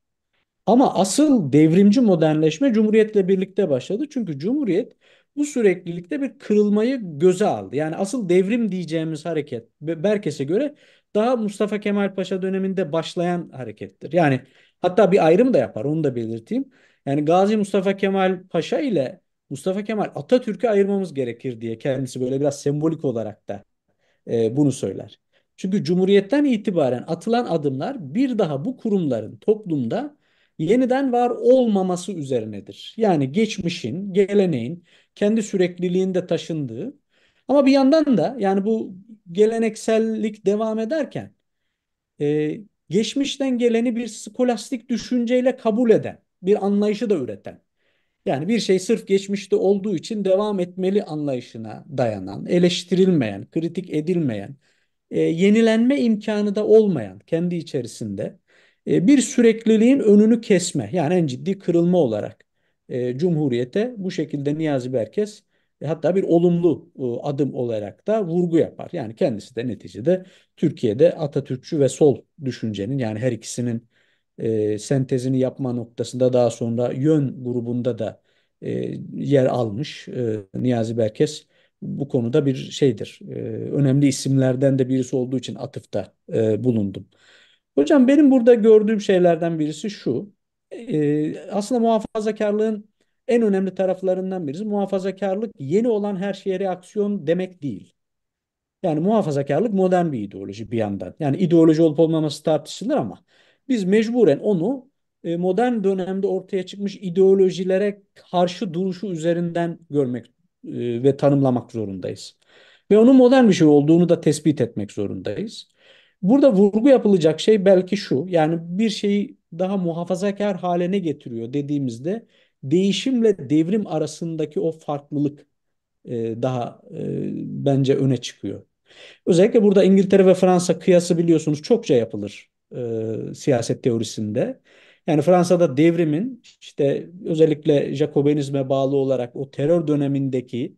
[SPEAKER 3] Ama asıl devrimci modernleşme Cumhuriyet'le birlikte başladı. Çünkü Cumhuriyet bu süreklilikte bir kırılmayı göze aldı. Yani asıl devrim diyeceğimiz hareket Berkes'e göre daha Mustafa Kemal Paşa döneminde başlayan harekettir. Yani hatta bir ayrım da yapar onu da belirteyim. Yani Gazi Mustafa Kemal Paşa ile Mustafa Kemal Atatürk'ü ayırmamız gerekir diye kendisi böyle biraz sembolik olarak da e, bunu söyler. Çünkü Cumhuriyet'ten itibaren atılan adımlar bir daha bu kurumların toplumda yeniden var olmaması üzerinedir. Yani geçmişin, geleneğin kendi sürekliliğinde taşındığı ama bir yandan da yani bu geleneksellik devam ederken e, geçmişten geleni bir skolastik düşünceyle kabul eden, bir anlayışı da üreten. Yani bir şey sırf geçmişte olduğu için devam etmeli anlayışına dayanan, eleştirilmeyen, kritik edilmeyen, e, yenilenme imkanı da olmayan kendi içerisinde e, bir sürekliliğin önünü kesme yani en ciddi kırılma olarak e, Cumhuriyete bu şekilde Niyazi Berkes e, hatta bir olumlu e, adım olarak da vurgu yapar. Yani kendisi de neticede Türkiye'de Atatürkçü ve sol düşüncenin yani her ikisinin e, sentezini yapma noktasında daha sonra yön grubunda da e, yer almış e, Niyazi Berkes bu konuda bir şeydir. E, önemli isimlerden de birisi olduğu için atıfta e, bulundum. Hocam benim burada gördüğüm şeylerden birisi şu. E, aslında muhafazakarlığın en önemli taraflarından birisi muhafazakarlık yeni olan her şeye reaksiyon demek değil. Yani muhafazakarlık modern bir ideoloji bir yandan. Yani ideoloji olup olmaması tartışılır ama biz mecburen onu e, modern dönemde ortaya çıkmış ideolojilere karşı duruşu üzerinden görmek e, ve tanımlamak zorundayız. Ve onun modern bir şey olduğunu da tespit etmek zorundayız. Burada vurgu yapılacak şey belki şu. Yani bir şeyi daha muhafazakar hale ne getiriyor dediğimizde değişimle devrim arasındaki o farklılık e, daha e, bence öne çıkıyor. Özellikle burada İngiltere ve Fransa kıyası biliyorsunuz çokça yapılır e, siyaset teorisinde. Yani Fransa'da devrimin işte özellikle Jacobenizme bağlı olarak o terör dönemindeki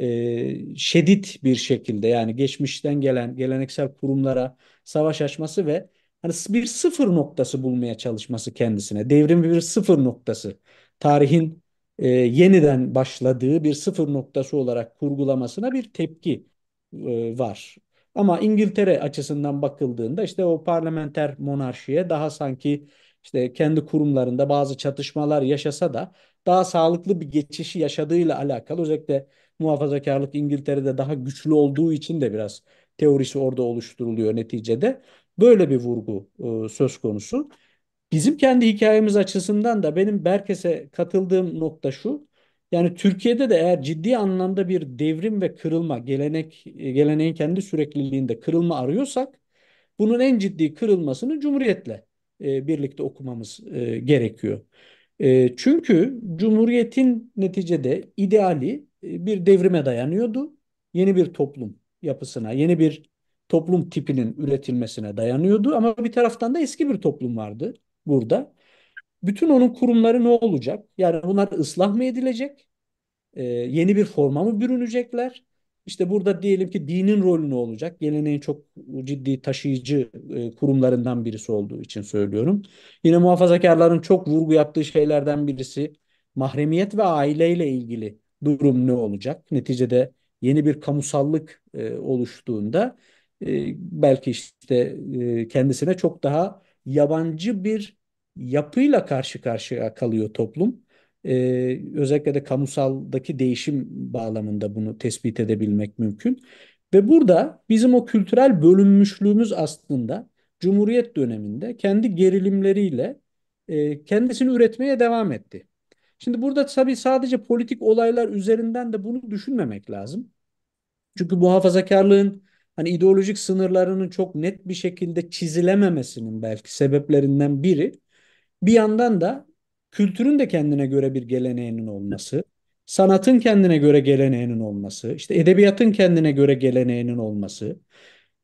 [SPEAKER 3] e, şiddet bir şekilde yani geçmişten gelen geleneksel kurumlara savaş açması ve hani bir sıfır noktası bulmaya çalışması kendisine. Devrim bir sıfır noktası. Tarihin e, yeniden başladığı bir sıfır noktası olarak kurgulamasına bir tepki e, var. Ama İngiltere açısından bakıldığında işte o parlamenter monarşiye daha sanki işte kendi kurumlarında bazı çatışmalar yaşasa da daha sağlıklı bir geçişi yaşadığıyla alakalı özellikle muhafazakarlık İngiltere'de daha güçlü olduğu için de biraz teorisi orada oluşturuluyor neticede. Böyle bir vurgu e, söz konusu. Bizim kendi hikayemiz açısından da benim Berkes'e katıldığım nokta şu. Yani Türkiye'de de eğer ciddi anlamda bir devrim ve kırılma, gelenek e, geleneğin kendi sürekliliğinde kırılma arıyorsak bunun en ciddi kırılmasını Cumhuriyet'le e, birlikte okumamız e, gerekiyor. E, çünkü Cumhuriyet'in neticede ideali e, bir devrime dayanıyordu. Yeni bir toplum yapısına, yeni bir toplum tipinin üretilmesine dayanıyordu ama bir taraftan da eski bir toplum vardı burada. Bütün onun kurumları ne olacak? Yani bunlar ıslah mı edilecek? Ee, yeni bir forma mı bürünecekler? İşte burada diyelim ki dinin rolü ne olacak? Geleneğin çok ciddi taşıyıcı e, kurumlarından birisi olduğu için söylüyorum. Yine muhafazakarların çok vurgu yaptığı şeylerden birisi mahremiyet ve aileyle ilgili durum ne olacak? Neticede yeni bir kamusallık e, oluştuğunda e, belki işte e, kendisine çok daha yabancı bir yapıyla karşı karşıya kalıyor toplum. E, özellikle de kamusaldaki değişim bağlamında bunu tespit edebilmek mümkün. Ve burada bizim o kültürel bölünmüşlüğümüz aslında Cumhuriyet döneminde kendi gerilimleriyle e, kendisini üretmeye devam etti. Şimdi burada tabii sadece politik olaylar üzerinden de bunu düşünmemek lazım. Çünkü muhafazakarlığın hani ideolojik sınırlarının çok net bir şekilde çizilememesinin belki sebeplerinden biri. Bir yandan da kültürün de kendine göre bir geleneğinin olması, sanatın kendine göre geleneğinin olması, işte edebiyatın kendine göre geleneğinin olması.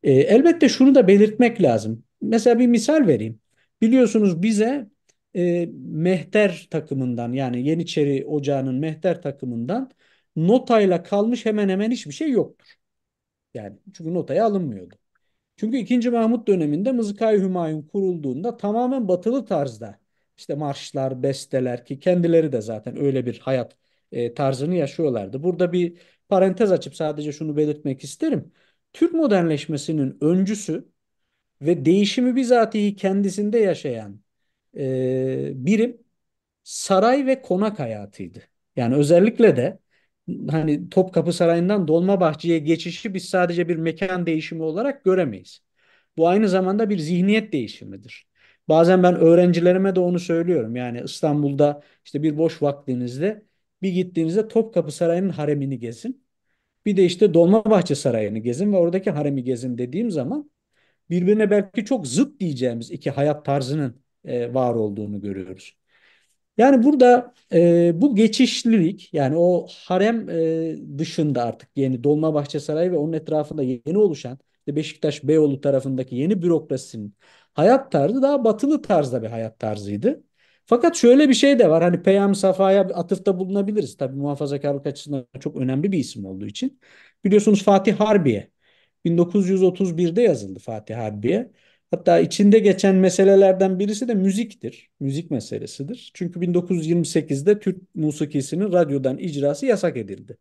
[SPEAKER 3] E, elbette şunu da belirtmek lazım. Mesela bir misal vereyim. Biliyorsunuz bize e, Mehter takımından yani Yeniçeri Ocağı'nın Mehter takımından notayla kalmış hemen hemen hiçbir şey yoktur. Yani çünkü notaya alınmıyordu. Çünkü 2. Mahmut döneminde Mızıkay Hümayun kurulduğunda tamamen batılı tarzda işte marşlar, besteler ki kendileri de zaten öyle bir hayat e, tarzını yaşıyorlardı. Burada bir parantez açıp sadece şunu belirtmek isterim. Türk modernleşmesinin öncüsü ve değişimi bizatihi kendisinde yaşayan e, birim saray ve konak hayatıydı. Yani özellikle de hani Topkapı Sarayı'ndan Dolmabahçe'ye geçişi biz sadece bir mekan değişimi olarak göremeyiz. Bu aynı zamanda bir zihniyet değişimidir. Bazen ben öğrencilerime de onu söylüyorum. Yani İstanbul'da işte bir boş vaktinizde bir gittiğinizde Topkapı Sarayı'nın haremini gezin. Bir de işte Dolmabahçe Sarayı'nı gezin ve oradaki haremi gezin dediğim zaman birbirine belki çok zıt diyeceğimiz iki hayat tarzının e, var olduğunu görüyoruz. Yani burada e, bu geçişlilik yani o harem e, dışında artık yeni Dolmabahçe Sarayı ve onun etrafında yeni oluşan Beşiktaş Beyoğlu tarafındaki yeni bürokrasinin hayat tarzı daha batılı tarzda bir hayat tarzıydı. Fakat şöyle bir şey de var. Hani Peyam Safa'ya atıfta bulunabiliriz. Tabii muhafazakarlık açısından çok önemli bir isim olduğu için. Biliyorsunuz Fatih Harbiye. 1931'de yazıldı Fatih Harbiye. Hatta içinde geçen meselelerden birisi de müziktir. Müzik meselesidir. Çünkü 1928'de Türk musikisinin radyodan icrası yasak edildi.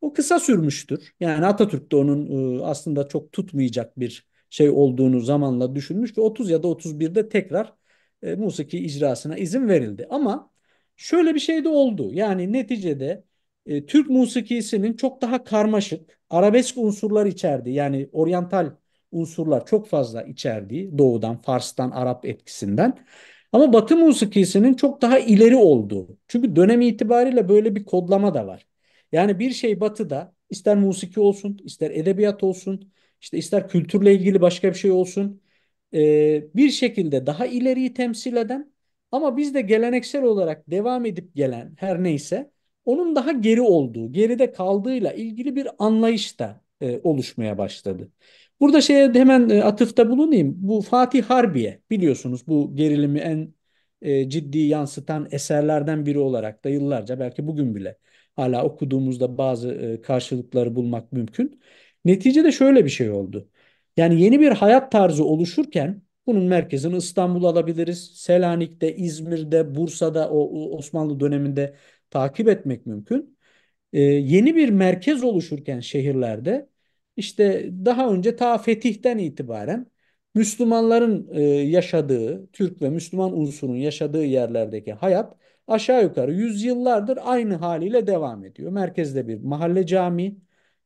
[SPEAKER 3] O kısa sürmüştür. Yani Atatürk de onun e, aslında çok tutmayacak bir şey olduğunu zamanla düşünmüş ve 30 ya da 31'de tekrar e, musiki icrasına izin verildi. Ama şöyle bir şey de oldu. Yani neticede e, Türk musikisinin çok daha karmaşık, arabesk unsurlar içerdi. Yani oryantal unsurlar çok fazla içerdiği doğudan, Fars'tan, Arap etkisinden ama Batı musikisinin çok daha ileri olduğu. Çünkü dönem itibariyle böyle bir kodlama da var. Yani bir şey Batı'da ister musiki olsun, ister edebiyat olsun, işte ister kültürle ilgili başka bir şey olsun. E, bir şekilde daha ileriyi temsil eden ama biz de geleneksel olarak devam edip gelen her neyse onun daha geri olduğu, geride kaldığıyla ilgili bir anlayış da e, oluşmaya başladı. Burada şeye hemen e, atıfta bulunayım. Bu Fatih Harbiye biliyorsunuz bu gerilimi en e, ciddi yansıtan eserlerden biri olarak da yıllarca belki bugün bile hala okuduğumuzda bazı e, karşılıkları bulmak mümkün. Neticede şöyle bir şey oldu. Yani yeni bir hayat tarzı oluşurken bunun merkezini İstanbul alabiliriz. Selanik'te, İzmir'de, Bursa'da o, o Osmanlı döneminde takip etmek mümkün. E, yeni bir merkez oluşurken şehirlerde işte daha önce ta fetihten itibaren Müslümanların e, yaşadığı, Türk ve Müslüman unsurun yaşadığı yerlerdeki hayat aşağı yukarı yüzyıllardır aynı haliyle devam ediyor. Merkezde bir mahalle cami,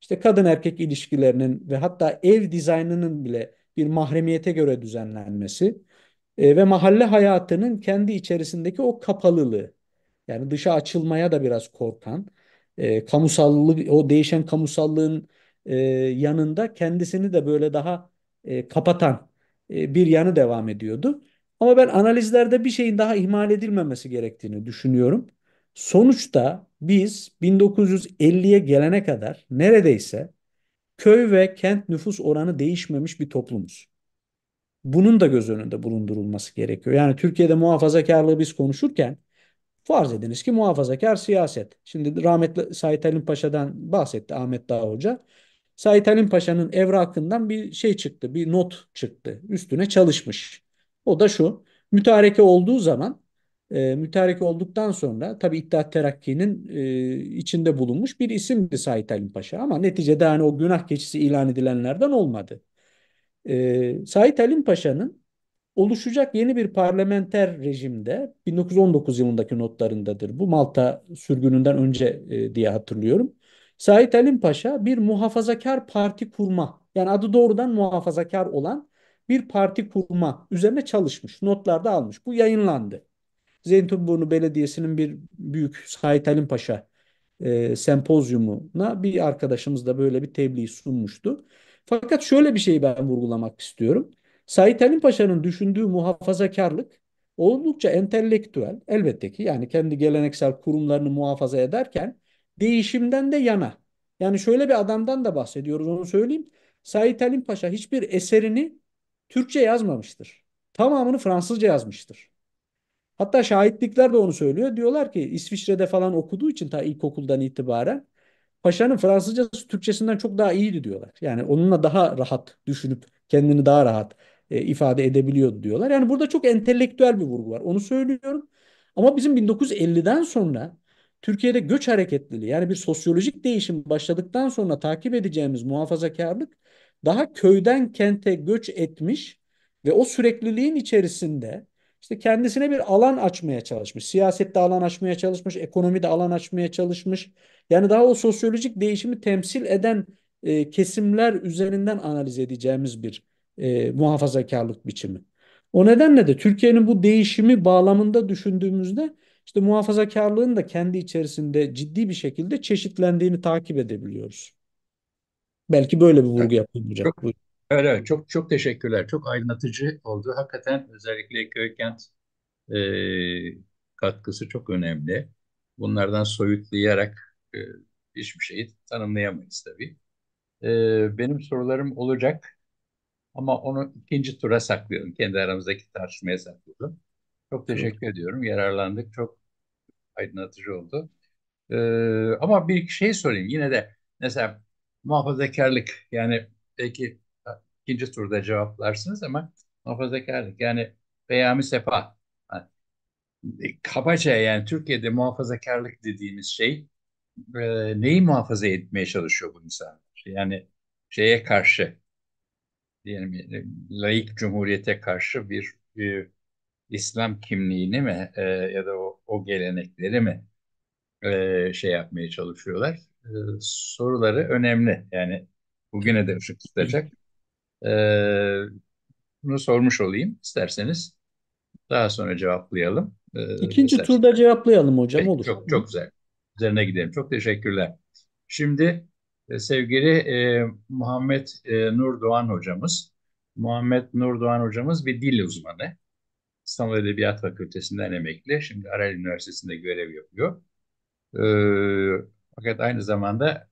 [SPEAKER 3] işte kadın erkek ilişkilerinin ve hatta ev dizaynının bile bir mahremiyete göre düzenlenmesi e, ve mahalle hayatının kendi içerisindeki o kapalılığı, yani dışa açılmaya da biraz korkan, e, kamusallık, o değişen kamusallığın e, yanında kendisini de böyle daha e, kapatan e, bir yanı devam ediyordu. Ama ben analizlerde bir şeyin daha ihmal edilmemesi gerektiğini düşünüyorum. Sonuçta biz 1950'ye gelene kadar neredeyse köy ve kent nüfus oranı değişmemiş bir toplumuz. Bunun da göz önünde bulundurulması gerekiyor. Yani Türkiye'de muhafazakarlığı biz konuşurken farz ediniz ki muhafazakar siyaset. Şimdi rahmetli Sait Halim Paşa'dan bahsetti Ahmet Dağ Hoca. Sait Halim Paşa'nın evrakından bir şey çıktı, bir not çıktı. Üstüne çalışmış. O da şu, mütareke olduğu zaman, e, mütareke olduktan sonra tabi İttihat Terakki'nin e, içinde bulunmuş bir isimdi Sait Halim Paşa. Ama neticede hani o günah keçisi ilan edilenlerden olmadı. E, Sait Halim Paşa'nın oluşacak yeni bir parlamenter rejimde 1919 yılındaki notlarındadır. Bu Malta sürgününden önce e, diye hatırlıyorum. Sait Halim Paşa bir muhafazakar parti kurma yani adı doğrudan muhafazakar olan bir parti kurma üzerine çalışmış. Notlarda almış. Bu yayınlandı. Zeytinburnu Belediyesi'nin bir büyük Sait Halim Paşa e, sempozyumuna bir arkadaşımız da böyle bir tebliğ sunmuştu. Fakat şöyle bir şeyi ben vurgulamak istiyorum. Sait Halim Paşa'nın düşündüğü muhafazakarlık oldukça entelektüel elbette ki yani kendi geleneksel kurumlarını muhafaza ederken değişimden de yana. Yani şöyle bir adamdan da bahsediyoruz onu söyleyeyim. Said Halim Paşa hiçbir eserini Türkçe yazmamıştır. Tamamını Fransızca yazmıştır. Hatta şahitlikler de onu söylüyor. Diyorlar ki İsviçre'de falan okuduğu için ta ilkokuldan itibaren Paşa'nın Fransızcası Türkçesinden çok daha iyiydi diyorlar. Yani onunla daha rahat düşünüp kendini daha rahat e, ifade edebiliyordu diyorlar. Yani burada çok entelektüel bir vurgu var. Onu söylüyorum. Ama bizim 1950'den sonra Türkiye'de göç hareketliliği yani bir sosyolojik değişim başladıktan sonra takip edeceğimiz muhafazakarlık daha köyden kente göç etmiş ve o sürekliliğin içerisinde işte kendisine bir alan açmaya çalışmış. Siyasette alan açmaya çalışmış, ekonomide alan açmaya çalışmış. Yani daha o sosyolojik değişimi temsil eden e, kesimler üzerinden analiz edeceğimiz bir e, muhafazakarlık biçimi. O nedenle de Türkiye'nin bu değişimi bağlamında düşündüğümüzde işte muhafazakarlığın da kendi içerisinde ciddi bir şekilde çeşitlendiğini takip edebiliyoruz. Belki böyle bir vurgu yapılacak.
[SPEAKER 1] Çok, Buyurun. evet, çok çok teşekkürler. Çok aydınlatıcı oldu. Hakikaten özellikle köy kent e, katkısı çok önemli. Bunlardan soyutlayarak e, hiçbir şeyi tanımlayamayız tabii. E, benim sorularım olacak ama onu ikinci tura saklıyorum. Kendi aramızdaki tartışmaya saklıyorum. Çok teşekkür evet. ediyorum. Yararlandık. Çok aydınlatıcı oldu. E, ama bir şey söyleyeyim yine de mesela muhafazakarlık yani belki ikinci turda cevaplarsınız ama muhafazakarlık yani Peyami Sefa yani, e, kabaca yani Türkiye'de muhafazakarlık dediğimiz şey e, neyi muhafaza etmeye çalışıyor bu insanlar? Yani şeye karşı diyelim e, laik cumhuriyete karşı bir e, İslam kimliğini mi e, ya da o o gelenekleri mi e, şey yapmaya çalışıyorlar? E, soruları önemli. Yani bugüne de ışık tutacak. E, bunu sormuş olayım. isterseniz daha sonra cevaplayalım. E, İkinci
[SPEAKER 3] isterseniz. turda cevaplayalım hocam. Peki, olur. Çok, çok
[SPEAKER 1] güzel. Üzerine gidelim. Çok teşekkürler. Şimdi e, sevgili e, Muhammed e, Nur Doğan hocamız. Muhammed Nur Doğan hocamız bir dil uzmanı. İstanbul Edebiyat Fakültesinden emekli. Şimdi Aral Üniversitesi'nde görev yapıyor. Ee, fakat aynı zamanda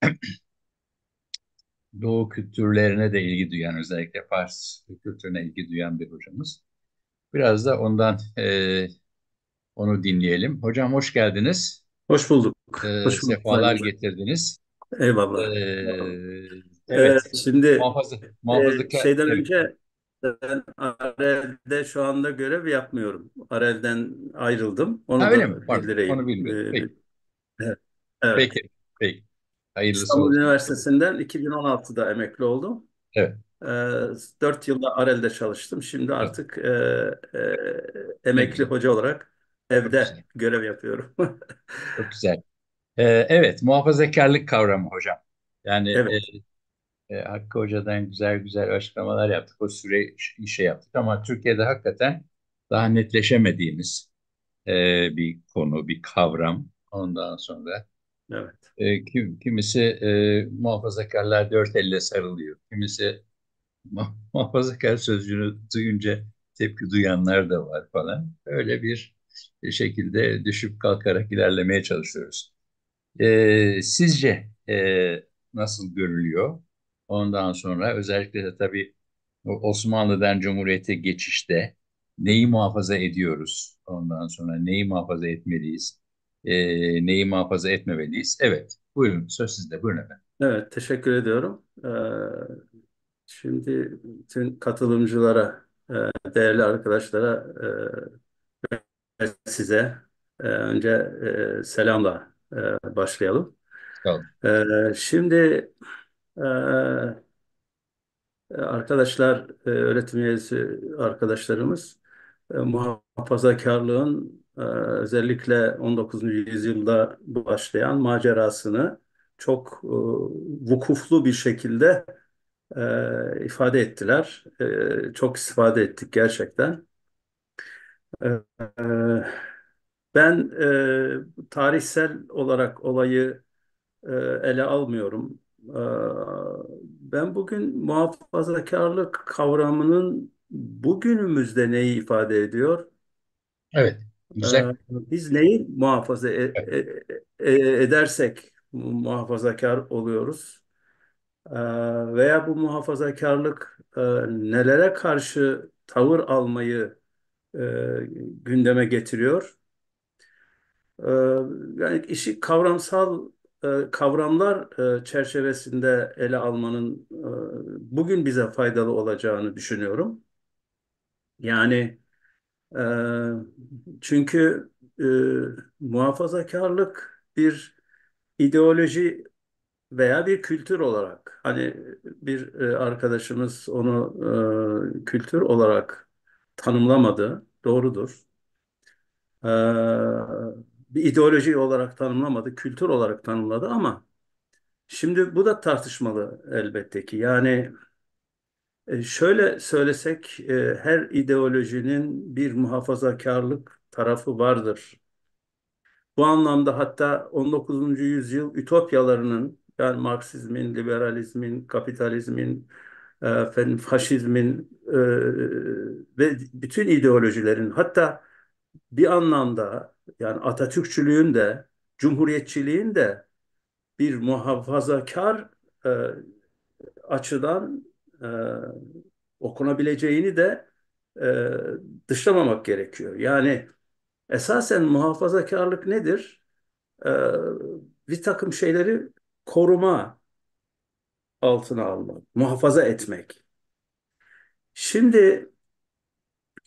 [SPEAKER 1] Doğu kültürlerine de ilgi duyan, özellikle Fars kültürüne ilgi duyan bir hocamız. Biraz da ondan e, onu dinleyelim. Hocam hoş geldiniz. Hoş bulduk. Ee, hoş bulduk. Sefalar getirdiniz. Eyvallah. Ee, evet. Ee, şimdi muhafaza, muhafaza, e, şeyden evet.
[SPEAKER 4] önce ben Arel'de şu anda görev yapmıyorum. Arel'den ayrıldım. Onu ha, da mi? bildireyim. Onu bilmiyorum. Ee,
[SPEAKER 1] peki. Evet. Peki. Peki. Hayırlısı İstanbul olsun.
[SPEAKER 4] Üniversitesi'nden 2016'da emekli oldum. Evet. E, ee, 4 yılda Arel'de çalıştım. Şimdi artık e,
[SPEAKER 1] e, emekli hoca olarak evde görev yapıyorum. Çok güzel. Ee, evet, muhafazakarlık kavramı hocam. Yani evet. e, e, Hakkı Hoca'dan güzel güzel açıklamalar yaptık. O süre işe yaptık ama Türkiye'de hakikaten daha netleşemediğimiz e, bir konu, bir kavram. Ondan sonra evet. e, kim, kimisi e, muhafazakarlar dört elle sarılıyor. Kimisi muhafazakar sözcüğünü duyunca tepki duyanlar da var falan. Öyle bir şekilde düşüp kalkarak ilerlemeye çalışıyoruz. E, sizce e, nasıl görülüyor? Ondan sonra özellikle de tabii Osmanlı'dan Cumhuriyet'e geçişte neyi muhafaza ediyoruz? Ondan sonra neyi muhafaza etmeliyiz? E, neyi muhafaza etmemeliyiz? Evet, buyurun söz sizde, buyurun efendim.
[SPEAKER 4] Evet, teşekkür ediyorum. Ee, şimdi tüm katılımcılara, e, değerli arkadaşlara e, size e, önce e, selamla başlayalım. Tamam. E, şimdi... Ee, e, arkadaşlar, e, öğretim üyesi arkadaşlarımız e, muhafazakarlığın özellikle 19. yüzyılda başlayan macerasını çok vukuflu bir şekilde ifade ettiler. çok istifade ettik gerçekten. ben tarihsel olarak olayı ele almıyorum. Ee, ben bugün muhafazakarlık kavramının bugünümüzde neyi ifade ediyor?
[SPEAKER 1] Evet, güzel. Ee,
[SPEAKER 4] biz neyi muhafaza e, e, e, edersek muhafazakar oluyoruz. Ee, veya bu muhafazakarlık nelere karşı tavır almayı gündeme getiriyor? Yani işi kavramsal e, kavramlar e, çerçevesinde ele almanın e, bugün bize faydalı olacağını düşünüyorum. Yani çünkü muhafazakarlık bir ideoloji veya bir kültür olarak hani bir arkadaşımız onu kültür olarak tanımlamadı doğrudur bir ideoloji olarak tanımlamadı, kültür olarak tanımladı ama şimdi bu da tartışmalı elbette ki. Yani e, şöyle söylesek e, her ideolojinin bir muhafazakarlık tarafı vardır. Bu anlamda hatta 19. yüzyıl ütopyalarının yani Marksizmin, liberalizmin, kapitalizmin, efendim, faşizmin e, ve bütün ideolojilerin hatta bir anlamda yani Atatürkçülüğün de Cumhuriyetçiliğin de bir muhafazakar e, açıdan e, okunabileceğini de e, dışlamamak gerekiyor. Yani esasen muhafazakarlık nedir? E, bir takım şeyleri koruma altına almak, muhafaza etmek. Şimdi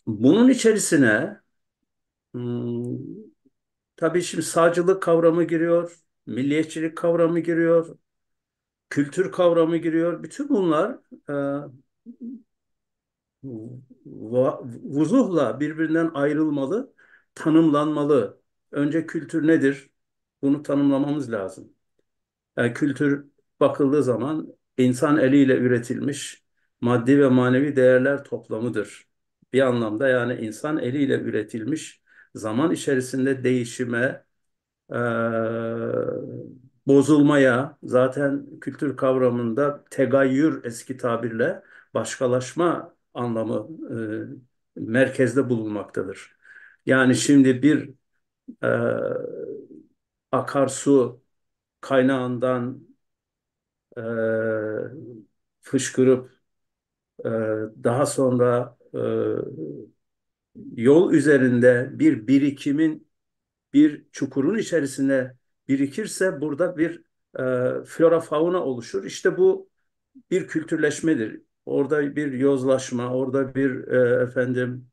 [SPEAKER 4] bunun içerisine hmm, Tabii şimdi sağcılık kavramı giriyor, milliyetçilik kavramı giriyor, kültür kavramı giriyor. Bütün bunlar e, vuzuhla birbirinden ayrılmalı, tanımlanmalı. Önce kültür nedir? Bunu tanımlamamız lazım. Yani e, kültür bakıldığı zaman insan eliyle üretilmiş maddi ve manevi değerler toplamıdır. Bir anlamda yani insan eliyle üretilmiş zaman içerisinde değişime, e, bozulmaya, zaten kültür kavramında tegayyür eski tabirle başkalaşma anlamı e, merkezde bulunmaktadır. Yani şimdi bir e, akarsu kaynağından e, fışkırıp e, daha sonra e, yol üzerinde bir birikimin bir çukurun içerisinde birikirse burada bir e, flora fauna oluşur. İşte bu bir kültürleşmedir. Orada bir yozlaşma, orada bir e, efendim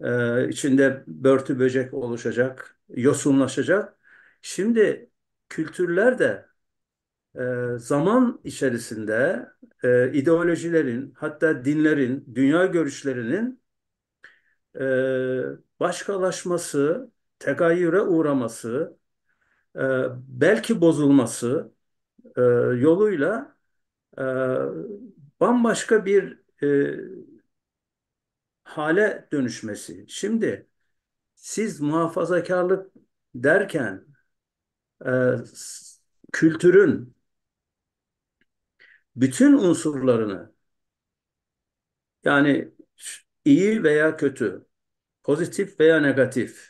[SPEAKER 4] e, içinde börtü böcek oluşacak, yosunlaşacak. Şimdi kültürler de e, zaman içerisinde e, ideolojilerin hatta dinlerin, dünya görüşlerinin e, başkalaşması, tegayyüre uğraması, e, belki bozulması e, yoluyla e, bambaşka bir e, hale dönüşmesi. Şimdi siz muhafazakarlık derken e, kültürün bütün unsurlarını yani iyi veya kötü, pozitif veya negatif,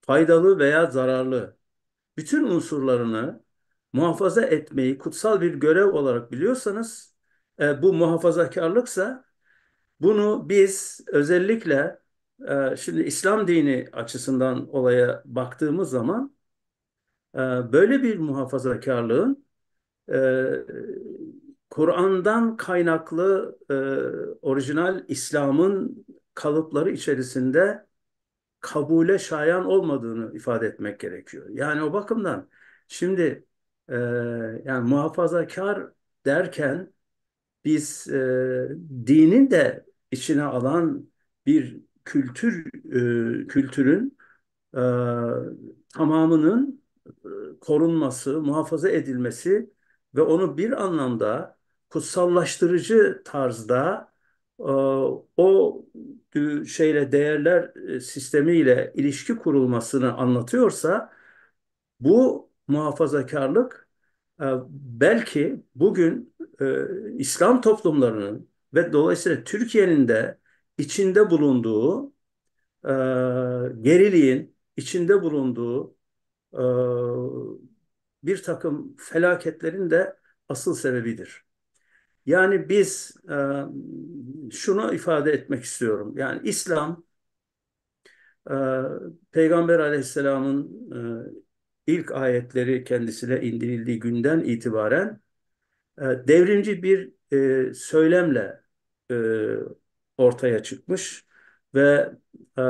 [SPEAKER 4] faydalı veya zararlı bütün unsurlarını muhafaza etmeyi kutsal bir görev olarak biliyorsanız e, bu muhafazakarlıksa bunu biz özellikle e, şimdi İslam dini açısından olaya baktığımız zaman e, böyle bir muhafazakarlığın e, Kur'an'dan kaynaklı e, orijinal İslam'ın kalıpları içerisinde kabule şayan olmadığını ifade etmek gerekiyor. Yani o bakımdan şimdi e, yani muhafazakar derken biz e, dinin de içine alan bir kültür e, kültürün e, tamamının e, korunması, muhafaza edilmesi ve onu bir anlamda kutsallaştırıcı tarzda e, o şeyle değerler e, sistemiyle ilişki kurulmasını anlatıyorsa bu muhafazakarlık e, belki bugün İslam toplumlarının ve dolayısıyla Türkiye'nin de içinde bulunduğu geriliğin içinde bulunduğu bir takım felaketlerin de asıl sebebidir. Yani biz e, şunu ifade etmek istiyorum. Yani İslam e, Peygamber Aleyhisselam'ın e, ilk ayetleri kendisine indirildiği günden itibaren e, devrimci bir e, söylemle e, ortaya çıkmış ve e, e,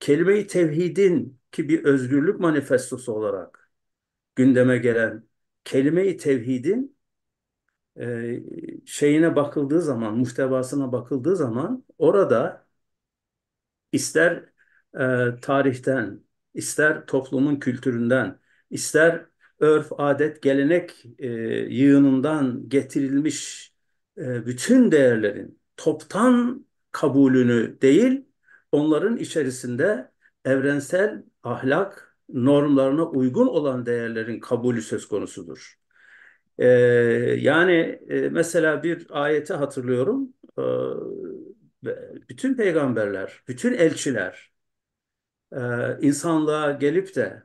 [SPEAKER 4] kelime-i tevhidin ki bir özgürlük manifestosu olarak gündeme gelen kelime-i tevhidin e, şeyine bakıldığı zaman, muhtevasına bakıldığı zaman orada ister e, tarihten, ister toplumun kültüründen, ister örf, adet, gelenek e, yığınından getirilmiş e, bütün değerlerin toptan kabulünü değil, onların içerisinde evrensel ahlak, normlarına uygun olan değerlerin kabulü söz konusudur. Ee, yani e, mesela bir ayeti hatırlıyorum. Ee, bütün peygamberler, bütün elçiler e, insanlığa gelip de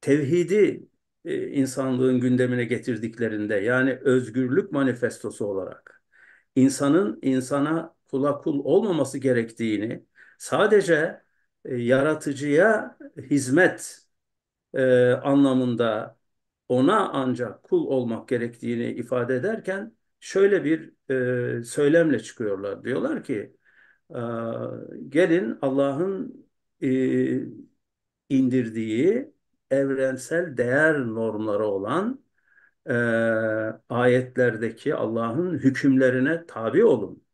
[SPEAKER 4] tevhidi e, insanlığın gündemine getirdiklerinde yani özgürlük manifestosu olarak insanın insana kula kul olmaması gerektiğini sadece e, yaratıcıya hizmet e, anlamında ona ancak kul olmak gerektiğini ifade ederken şöyle bir e, söylemle çıkıyorlar. Diyorlar ki e, gelin Allah'ın e, indirdiği evrensel değer normları olan e, ayetlerdeki Allah'ın hükümlerine tabi olun.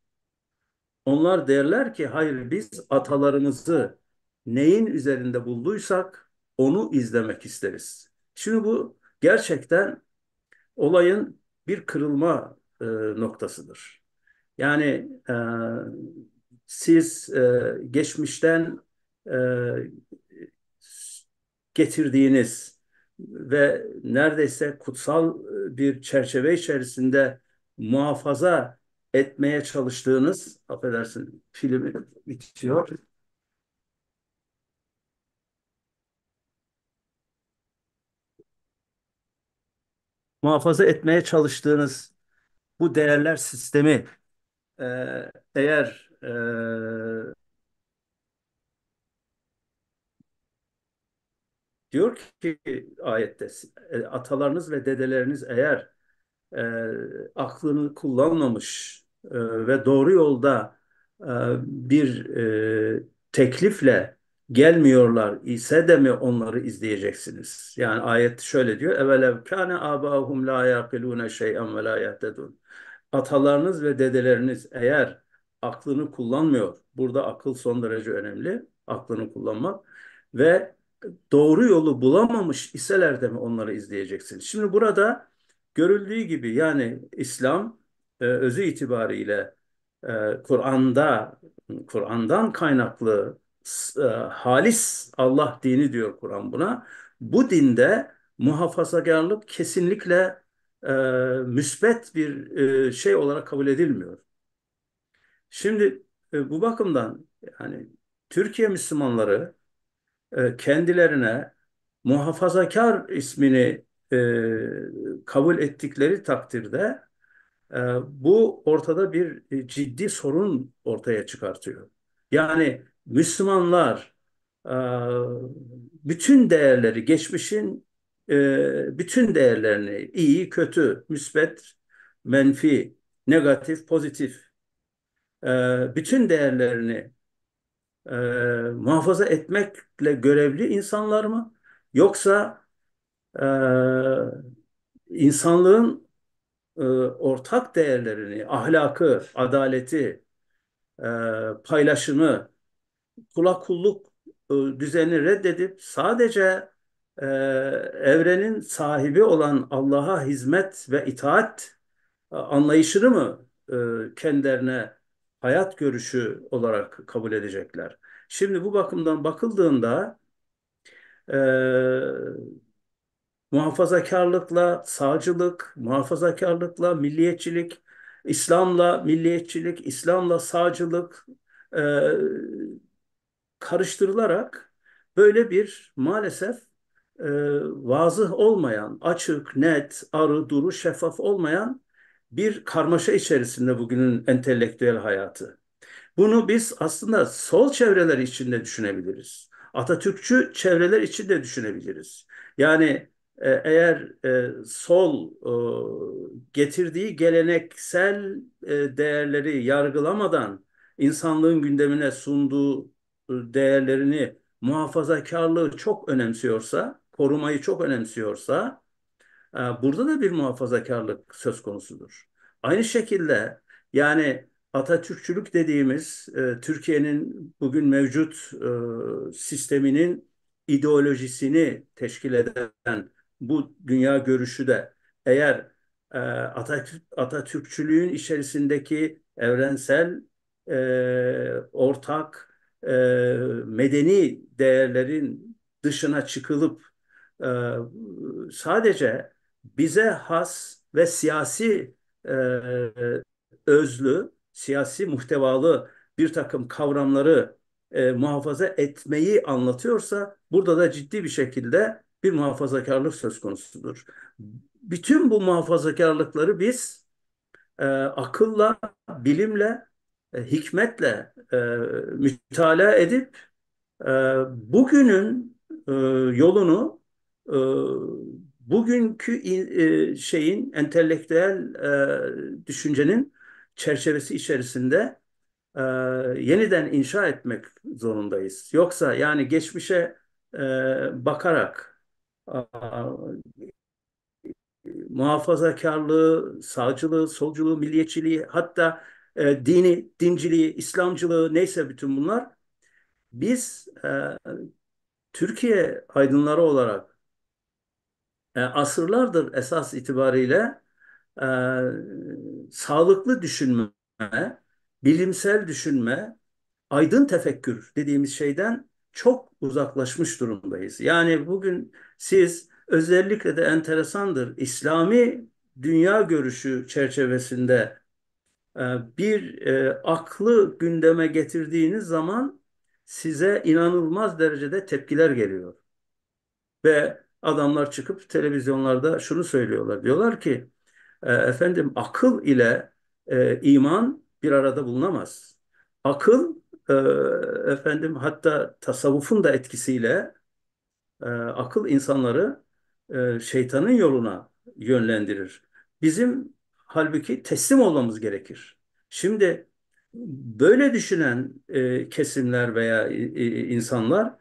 [SPEAKER 4] Onlar derler ki hayır biz atalarımızı neyin üzerinde bulduysak onu izlemek isteriz. Şimdi bu gerçekten olayın bir kırılma e, noktasıdır. Yani e, siz e, geçmişten e, getirdiğiniz ve neredeyse kutsal e, bir çerçeve içerisinde muhafaza etmeye çalıştığınız, affedersin filmi bitiyor. muhafaza etmeye çalıştığınız bu değerler sistemi e, eğer e, diyor ki ayette e, atalarınız ve dedeleriniz eğer e, aklını kullanmamış e, ve doğru yolda e, bir e, teklifle gelmiyorlar ise de mi onları izleyeceksiniz? Yani ayet şöyle diyor. Evelev kâne âbâhum lâ yâkilûne şey'en ve lâ Atalarınız ve dedeleriniz eğer aklını kullanmıyor. Burada akıl son derece önemli. Aklını kullanmak. Ve doğru yolu bulamamış iseler de mi onları izleyeceksiniz? Şimdi burada görüldüğü gibi yani İslam e, özü itibariyle e, Kur'an'da Kur'an'dan kaynaklı e, halis Allah dini diyor Kur'an buna. Bu dinde muhafazakarlık kesinlikle e, müsbet bir e, şey olarak kabul edilmiyor. Şimdi e, bu bakımdan yani Türkiye Müslümanları e, kendilerine muhafazakar ismini e, kabul ettikleri takdirde e, bu ortada bir e, ciddi sorun ortaya çıkartıyor. Yani Müslümanlar e, bütün değerleri geçmişin e, bütün değerlerini iyi, kötü, müsbet, menfi, negatif, pozitif e, bütün değerlerini muhafaza etmekle görevli insanlar mı? Yoksa insanlığın ortak değerlerini, ahlakı, adaleti, paylaşımı, kula kulluk e, düzeni reddedip sadece e, evrenin sahibi olan Allah'a hizmet ve itaat e, anlayışını mı e, kendilerine hayat görüşü olarak kabul edecekler? Şimdi bu bakımdan bakıldığında e, muhafazakarlıkla sağcılık, muhafazakarlıkla milliyetçilik, İslam'la milliyetçilik, İslam'la sağcılık, e, karıştırılarak böyle bir maalesef e, vazıh olmayan, açık, net, arı, duru, şeffaf olmayan bir karmaşa içerisinde bugünün entelektüel hayatı. Bunu biz aslında sol çevreler içinde düşünebiliriz. Atatürkçü çevreler içinde düşünebiliriz. Yani e, eğer e, sol e, getirdiği geleneksel e, değerleri yargılamadan insanlığın gündemine sunduğu e, değerlerini, muhafazakarlığı çok önemsiyorsa, korumayı çok önemsiyorsa e, burada da bir muhafazakarlık söz konusudur. Aynı şekilde yani Atatürkçülük dediğimiz e, Türkiye'nin bugün mevcut sisteminin ideolojisini teşkil eden bu dünya görüşü de eğer Atatürkçülüğün içerisindeki evrensel ortak e, medeni değerlerin dışına çıkılıp e, sadece bize has ve siyasi e, özlü, siyasi muhtevalı bir takım kavramları e, muhafaza etmeyi anlatıyorsa burada da ciddi bir şekilde bir muhafazakarlık söz konusudur. Bütün bu muhafazakarlıkları biz e, akılla, bilimle e, hikmetle e, mütalaa edip e, bugünün e, yolunu e, bugünkü e, şeyin entelektüel e, düşüncenin çerçevesi içerisinde e, yeniden inşa etmek zorundayız. Yoksa yani geçmişe e, bakarak e, muhafazakarlığı, sağcılığı, solculuğu, milliyetçiliği hatta e, dini, dinciliği, İslamcılığı neyse bütün bunlar biz e, Türkiye aydınları olarak e, asırlardır esas itibariyle e, sağlıklı düşünme, bilimsel düşünme, aydın tefekkür dediğimiz şeyden çok uzaklaşmış durumdayız. Yani bugün siz özellikle de enteresandır İslami dünya görüşü çerçevesinde e, bir e, aklı gündeme getirdiğiniz zaman size inanılmaz derecede tepkiler geliyor. Ve adamlar çıkıp televizyonlarda şunu söylüyorlar. Diyorlar ki e, efendim akıl ile e, iman bir arada bulunamaz. Akıl e, efendim hatta tasavvufun da etkisiyle e, akıl insanları e, şeytanın yoluna yönlendirir. Bizim Halbuki teslim olmamız gerekir. Şimdi böyle düşünen e, kesimler veya e, e, insanlar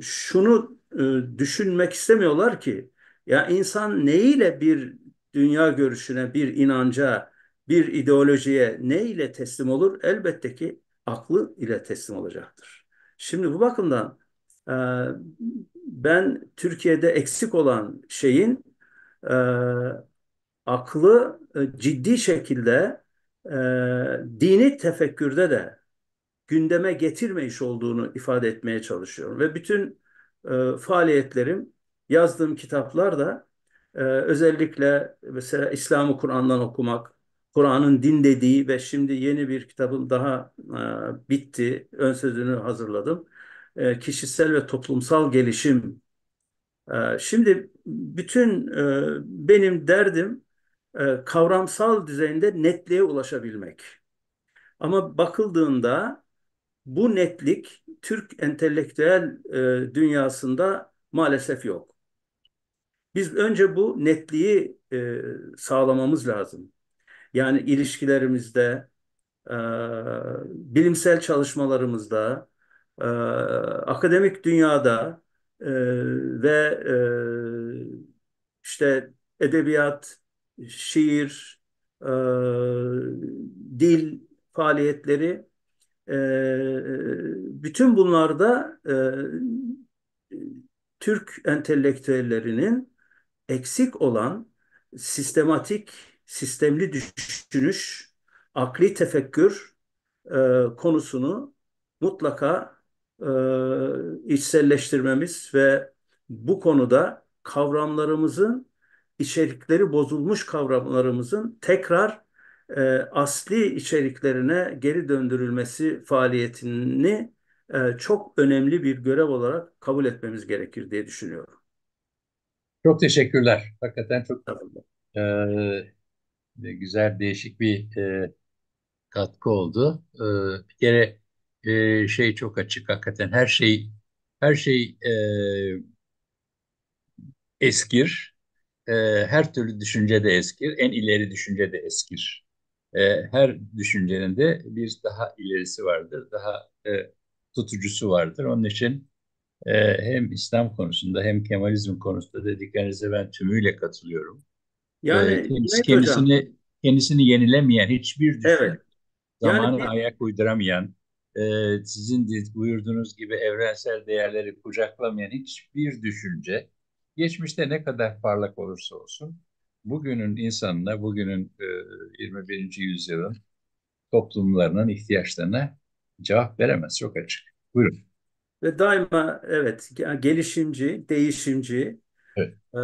[SPEAKER 4] şunu e, düşünmek istemiyorlar ki ya insan neyle bir dünya görüşüne, bir inanca, bir ideolojiye neyle teslim olur? Elbette ki aklı ile teslim olacaktır. Şimdi bu bakımdan e, ben Türkiye'de eksik olan şeyin e, aklı e, ciddi şekilde e, dini tefekkürde de gündeme getirmeyiş olduğunu ifade etmeye çalışıyorum. Ve bütün e, faaliyetlerim, yazdığım kitaplar da e, özellikle mesela İslam'ı Kur'an'dan okumak, Kur'an'ın din dediği ve şimdi yeni bir kitabım daha e, bitti, ön sözünü hazırladım. E, kişisel ve toplumsal gelişim. E, şimdi bütün e, benim derdim e, kavramsal düzeyinde netliğe ulaşabilmek. Ama bakıldığında bu netlik Türk entelektüel e, dünyasında maalesef yok. Biz önce bu netliği e, sağlamamız lazım. Yani ilişkilerimizde, e, bilimsel çalışmalarımızda, e, akademik dünyada e, ve e, işte edebiyat, şiir, e, dil faaliyetleri e, bütün bunlarda e, Türk entelektüellerinin eksik olan sistematik, sistemli düşünüş, akli tefekkür e, konusunu mutlaka e, içselleştirmemiz ve bu konuda kavramlarımızın içerikleri bozulmuş kavramlarımızın tekrar e, asli içeriklerine geri döndürülmesi faaliyetini e, çok önemli bir görev olarak kabul etmemiz gerekir diye düşünüyorum.
[SPEAKER 1] Çok teşekkürler. Hakikaten çok e, e, güzel, değişik bir e, katkı oldu. E, bir kere e, şey çok açık. Hakikaten her şey her şey e, eskir e, her türlü düşünce de eskir, en ileri düşünce de eskir. E, her düşüncenin de bir daha ilerisi vardır, daha e, tutucusu vardır. Onun için e, hem İslam konusunda hem Kemalizm konusunda dediklerinize ben tümüyle katılıyorum.
[SPEAKER 3] Yani e, kendisi, evet kendisini hocam.
[SPEAKER 1] kendisini yenilemeyen hiçbir düşünce, evet.
[SPEAKER 3] zamanı yani, ayak
[SPEAKER 1] uyduramayan, e, sizin buyurduğunuz gibi evrensel değerleri kucaklamayan hiçbir düşünce geçmişte ne kadar parlak olursa olsun bugünün insanına, bugünün e, 21. yüzyılın toplumlarının ihtiyaçlarına cevap veremez. Çok açık. Buyurun. Ve daima evet
[SPEAKER 4] gelişimci, değişimci evet. e,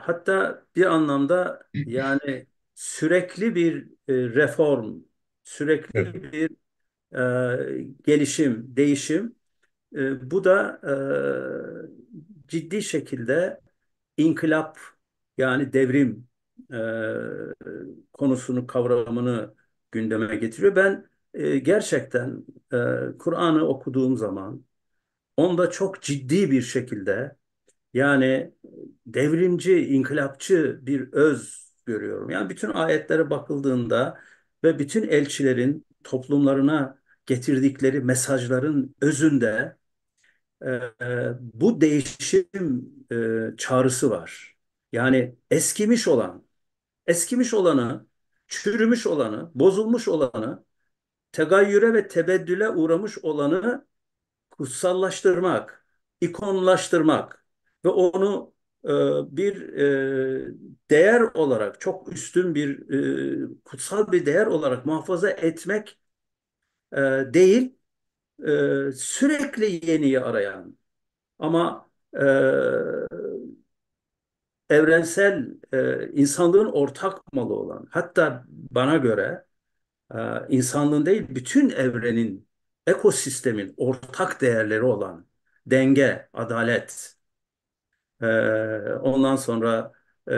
[SPEAKER 4] hatta bir anlamda yani sürekli bir e, reform, sürekli evet. bir e, gelişim, değişim. E, bu da e, ciddi şekilde inkılap yani devrim e, konusunu kavramını gündeme getiriyor. Ben e, gerçekten e, Kur'an'ı okuduğum zaman onda çok ciddi bir şekilde yani devrimci, inkılapçı bir öz görüyorum. Yani bütün ayetlere bakıldığında ve bütün elçilerin toplumlarına getirdikleri mesajların özünde e, bu değişim e, çağrısı var. Yani eskimiş olan, eskimiş olanı, çürümüş olanı, bozulmuş olanı, tegayyüre ve tebeddüle uğramış olanı kutsallaştırmak, ikonlaştırmak ve onu e, bir e, değer olarak, çok üstün bir e, kutsal bir değer olarak muhafaza etmek e, değil, e, sürekli yeniyi arayan ama e, evrensel e, insanlığın ortak malı olan hatta bana göre e, insanlığın değil bütün evrenin ekosistemin ortak değerleri olan denge, adalet e, ondan sonra e,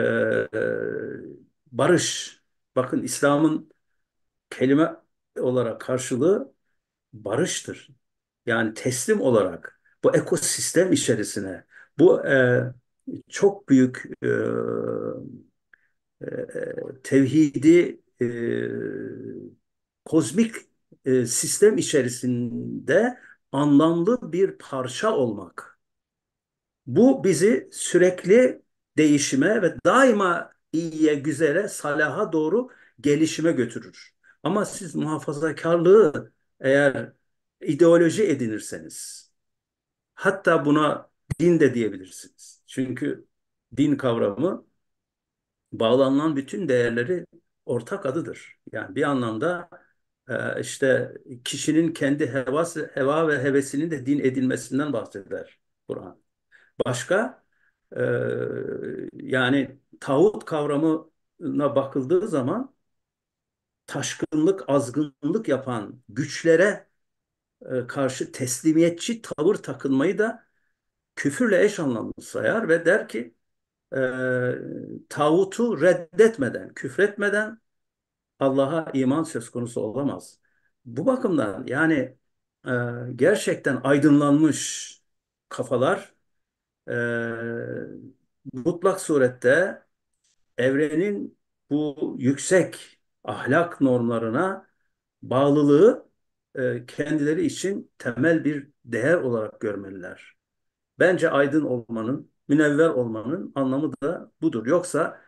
[SPEAKER 4] barış bakın İslam'ın kelime olarak karşılığı barıştır. Yani teslim olarak bu ekosistem içerisine bu e, çok büyük e, e, tevhidi e, kozmik e, sistem içerisinde anlamlı bir parça olmak. Bu bizi sürekli değişime ve daima iyiye, güzele, salaha doğru gelişime götürür. Ama siz muhafazakarlığı eğer ideoloji edinirseniz, hatta buna din de diyebilirsiniz. Çünkü din kavramı bağlanılan bütün değerleri ortak adıdır. Yani bir anlamda e, işte kişinin kendi hevası, heva ve hevesinin de din edilmesinden bahseder Kur'an. Başka e, yani tağut kavramına bakıldığı zaman taşkınlık, azgınlık yapan güçlere e, karşı teslimiyetçi tavır takılmayı da küfürle eş anlamlı sayar ve der ki e, tağutu reddetmeden, küfretmeden Allah'a iman söz konusu olamaz. Bu bakımdan yani e, gerçekten aydınlanmış kafalar e, mutlak surette evrenin bu yüksek ahlak normlarına bağlılığı e, kendileri için temel bir değer olarak görmeliler. Bence aydın olmanın, münevver olmanın anlamı da budur. Yoksa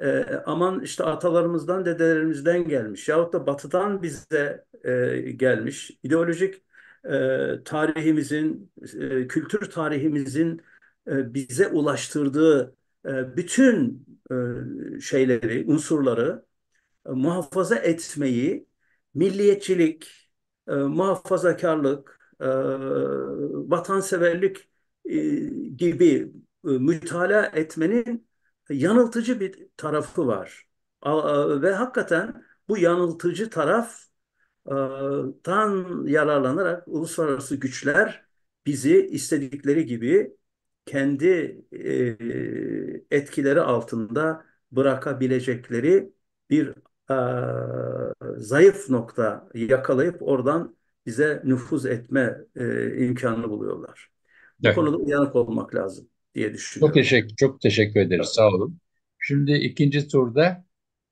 [SPEAKER 4] e, aman işte atalarımızdan, dedelerimizden gelmiş yahut da batıdan bize e, gelmiş ideolojik e, tarihimizin, e, kültür tarihimizin e, bize ulaştırdığı e, bütün e, şeyleri, unsurları e, muhafaza etmeyi milliyetçilik, e, muhafazakarlık, e, vatanseverlik e, gibi e, mütala etmenin yanıltıcı bir tarafı var. A, e, ve hakikaten bu yanıltıcı taraftan e, yararlanarak uluslararası güçler bizi istedikleri gibi kendi e, etkileri altında bırakabilecekleri bir e, zayıf nokta yakalayıp oradan bize nüfuz etme e, imkanını buluyorlar. Bu evet. konuda
[SPEAKER 1] uyanık olmak lazım diye düşünüyorum. Çok teşekkür, çok teşekkür ederiz. Evet. Sağ olun. Şimdi ikinci turda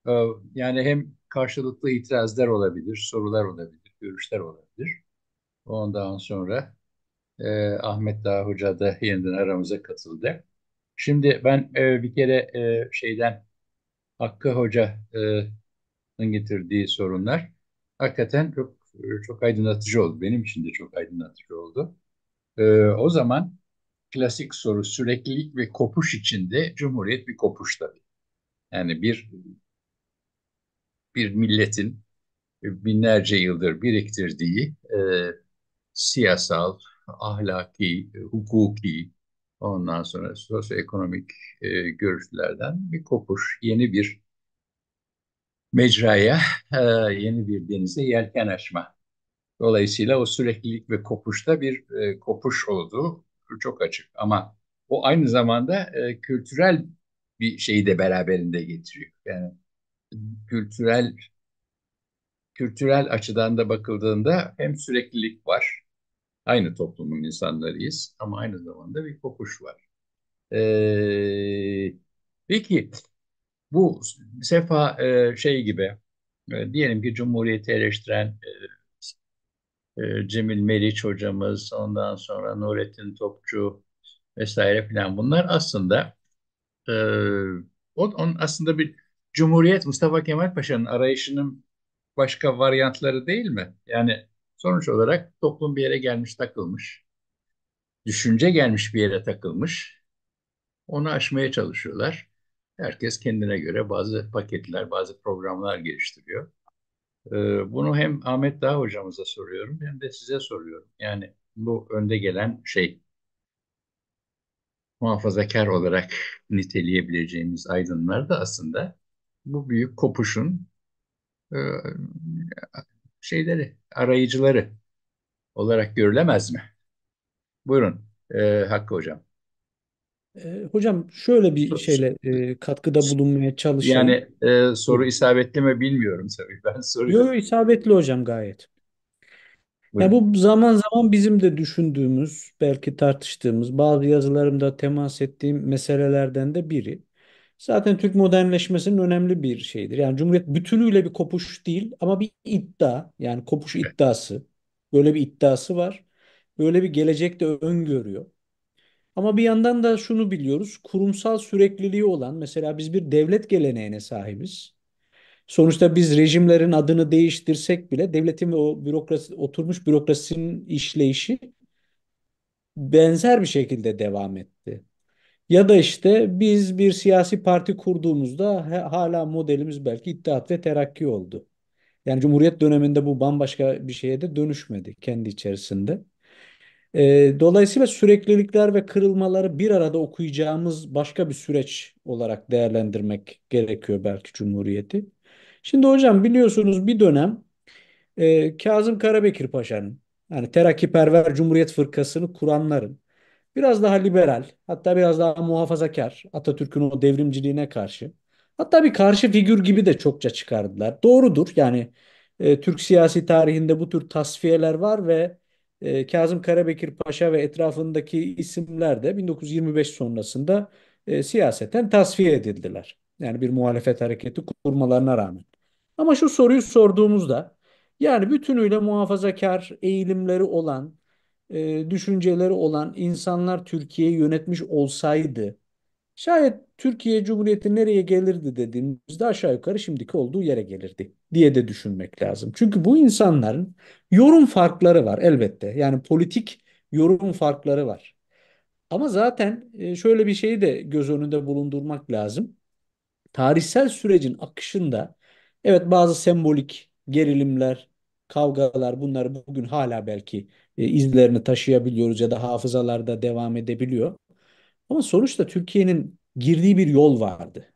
[SPEAKER 1] e, yani hem karşılıklı itirazlar olabilir, sorular olabilir, görüşler olabilir. Ondan sonra e, Ahmet Dağ Hoca da yeniden aramıza katıldı. Şimdi ben e, bir kere e, şeyden Hakkı Hoca e, kıtlığın getirdiği sorunlar hakikaten çok çok aydınlatıcı oldu. Benim için de çok aydınlatıcı oldu. Ee, o zaman klasik soru süreklilik ve kopuş içinde Cumhuriyet bir kopuş tabii. Yani bir bir milletin binlerce yıldır biriktirdiği e, siyasal, ahlaki, hukuki, ondan sonra sosyoekonomik e, görüşlerden bir kopuş, yeni bir mecraya, e, yeni bir denize yelken açma. Dolayısıyla o süreklilik ve kopuşta bir e, kopuş olduğu çok açık. Ama o aynı zamanda e, kültürel bir şeyi de beraberinde getiriyor. Yani kültürel kültürel açıdan da bakıldığında hem süreklilik var, aynı toplumun insanlarıyız ama aynı zamanda bir kopuş var. Ee, peki bu sefa e, şey gibi e, diyelim ki Cumhuriyeti eleştiren e, e, Cemil Meriç hocamız, ondan sonra Nurettin Topçu vesaire filan bunlar aslında e, o on aslında bir Cumhuriyet Mustafa Kemal Paşa'nın arayışının başka varyantları değil mi? Yani sonuç olarak toplum bir yere gelmiş takılmış. Düşünce gelmiş bir yere takılmış. Onu aşmaya çalışıyorlar. Herkes kendine göre bazı paketler, bazı programlar geliştiriyor. Ee, bunu hem Ahmet Dağ hocamıza soruyorum hem de size soruyorum. Yani bu önde gelen şey muhafazakar olarak niteleyebileceğimiz aydınlar da aslında bu büyük kopuşun e, şeyleri, arayıcıları olarak görülemez mi? Buyurun e, Hakkı Hocam.
[SPEAKER 3] Ee, hocam şöyle bir şeyle e, katkıda bulunmaya çalışalım. Yani
[SPEAKER 1] e, soru isabetli mi bilmiyorum tabii. Ben Yo, soruyorum.
[SPEAKER 3] yo, isabetli hocam gayet. Ya bu zaman zaman bizim de düşündüğümüz, belki tartıştığımız, bazı yazılarımda temas ettiğim meselelerden de biri. Zaten Türk modernleşmesinin önemli bir şeyidir. Yani Cumhuriyet bütünüyle bir kopuş değil ama bir iddia, yani kopuş iddiası. Böyle bir iddiası var. Böyle bir gelecek de öngörüyor. Ama bir yandan da şunu biliyoruz. Kurumsal sürekliliği olan mesela biz bir devlet geleneğine sahibiz. Sonuçta biz rejimlerin adını değiştirsek bile devletin ve o bürokrasi, oturmuş bürokrasinin işleyişi benzer bir şekilde devam etti. Ya da işte biz bir siyasi parti kurduğumuzda hala modelimiz belki İttihat ve Terakki oldu. Yani Cumhuriyet döneminde bu bambaşka bir şeye de dönüşmedi kendi içerisinde. E, dolayısıyla süreklilikler ve kırılmaları bir arada okuyacağımız başka bir süreç olarak değerlendirmek gerekiyor belki Cumhuriyeti. Şimdi hocam biliyorsunuz bir dönem e, Kazım Karabekir Paşa'nın yani Terakkiperver Cumhuriyet Fırkası'nı kuranların biraz daha liberal hatta biraz daha muhafazakar Atatürk'ün o devrimciliğine karşı hatta bir karşı figür gibi de çokça çıkardılar. Doğrudur yani e, Türk siyasi tarihinde bu tür tasfiyeler var ve e, Kazım Karabekir Paşa ve etrafındaki isimler de 1925 sonrasında e, siyaseten tasfiye edildiler. Yani bir muhalefet hareketi kurmalarına rağmen. Ama şu soruyu sorduğumuzda yani bütünüyle muhafazakar eğilimleri olan, e, düşünceleri olan insanlar Türkiye'yi yönetmiş olsaydı Şayet Türkiye Cumhuriyeti nereye gelirdi dediğimizde aşağı yukarı şimdiki olduğu yere gelirdi diye de düşünmek lazım. Çünkü bu insanların yorum farkları var elbette. Yani politik yorum farkları var. Ama zaten e, şöyle bir şeyi de göz önünde bulundurmak lazım. Tarihsel sürecin akışında evet bazı sembolik gerilimler, kavgalar bunları bugün hala belki e, izlerini taşıyabiliyoruz ya da hafızalarda devam edebiliyor. Ama sonuçta Türkiye'nin girdiği bir yol vardı.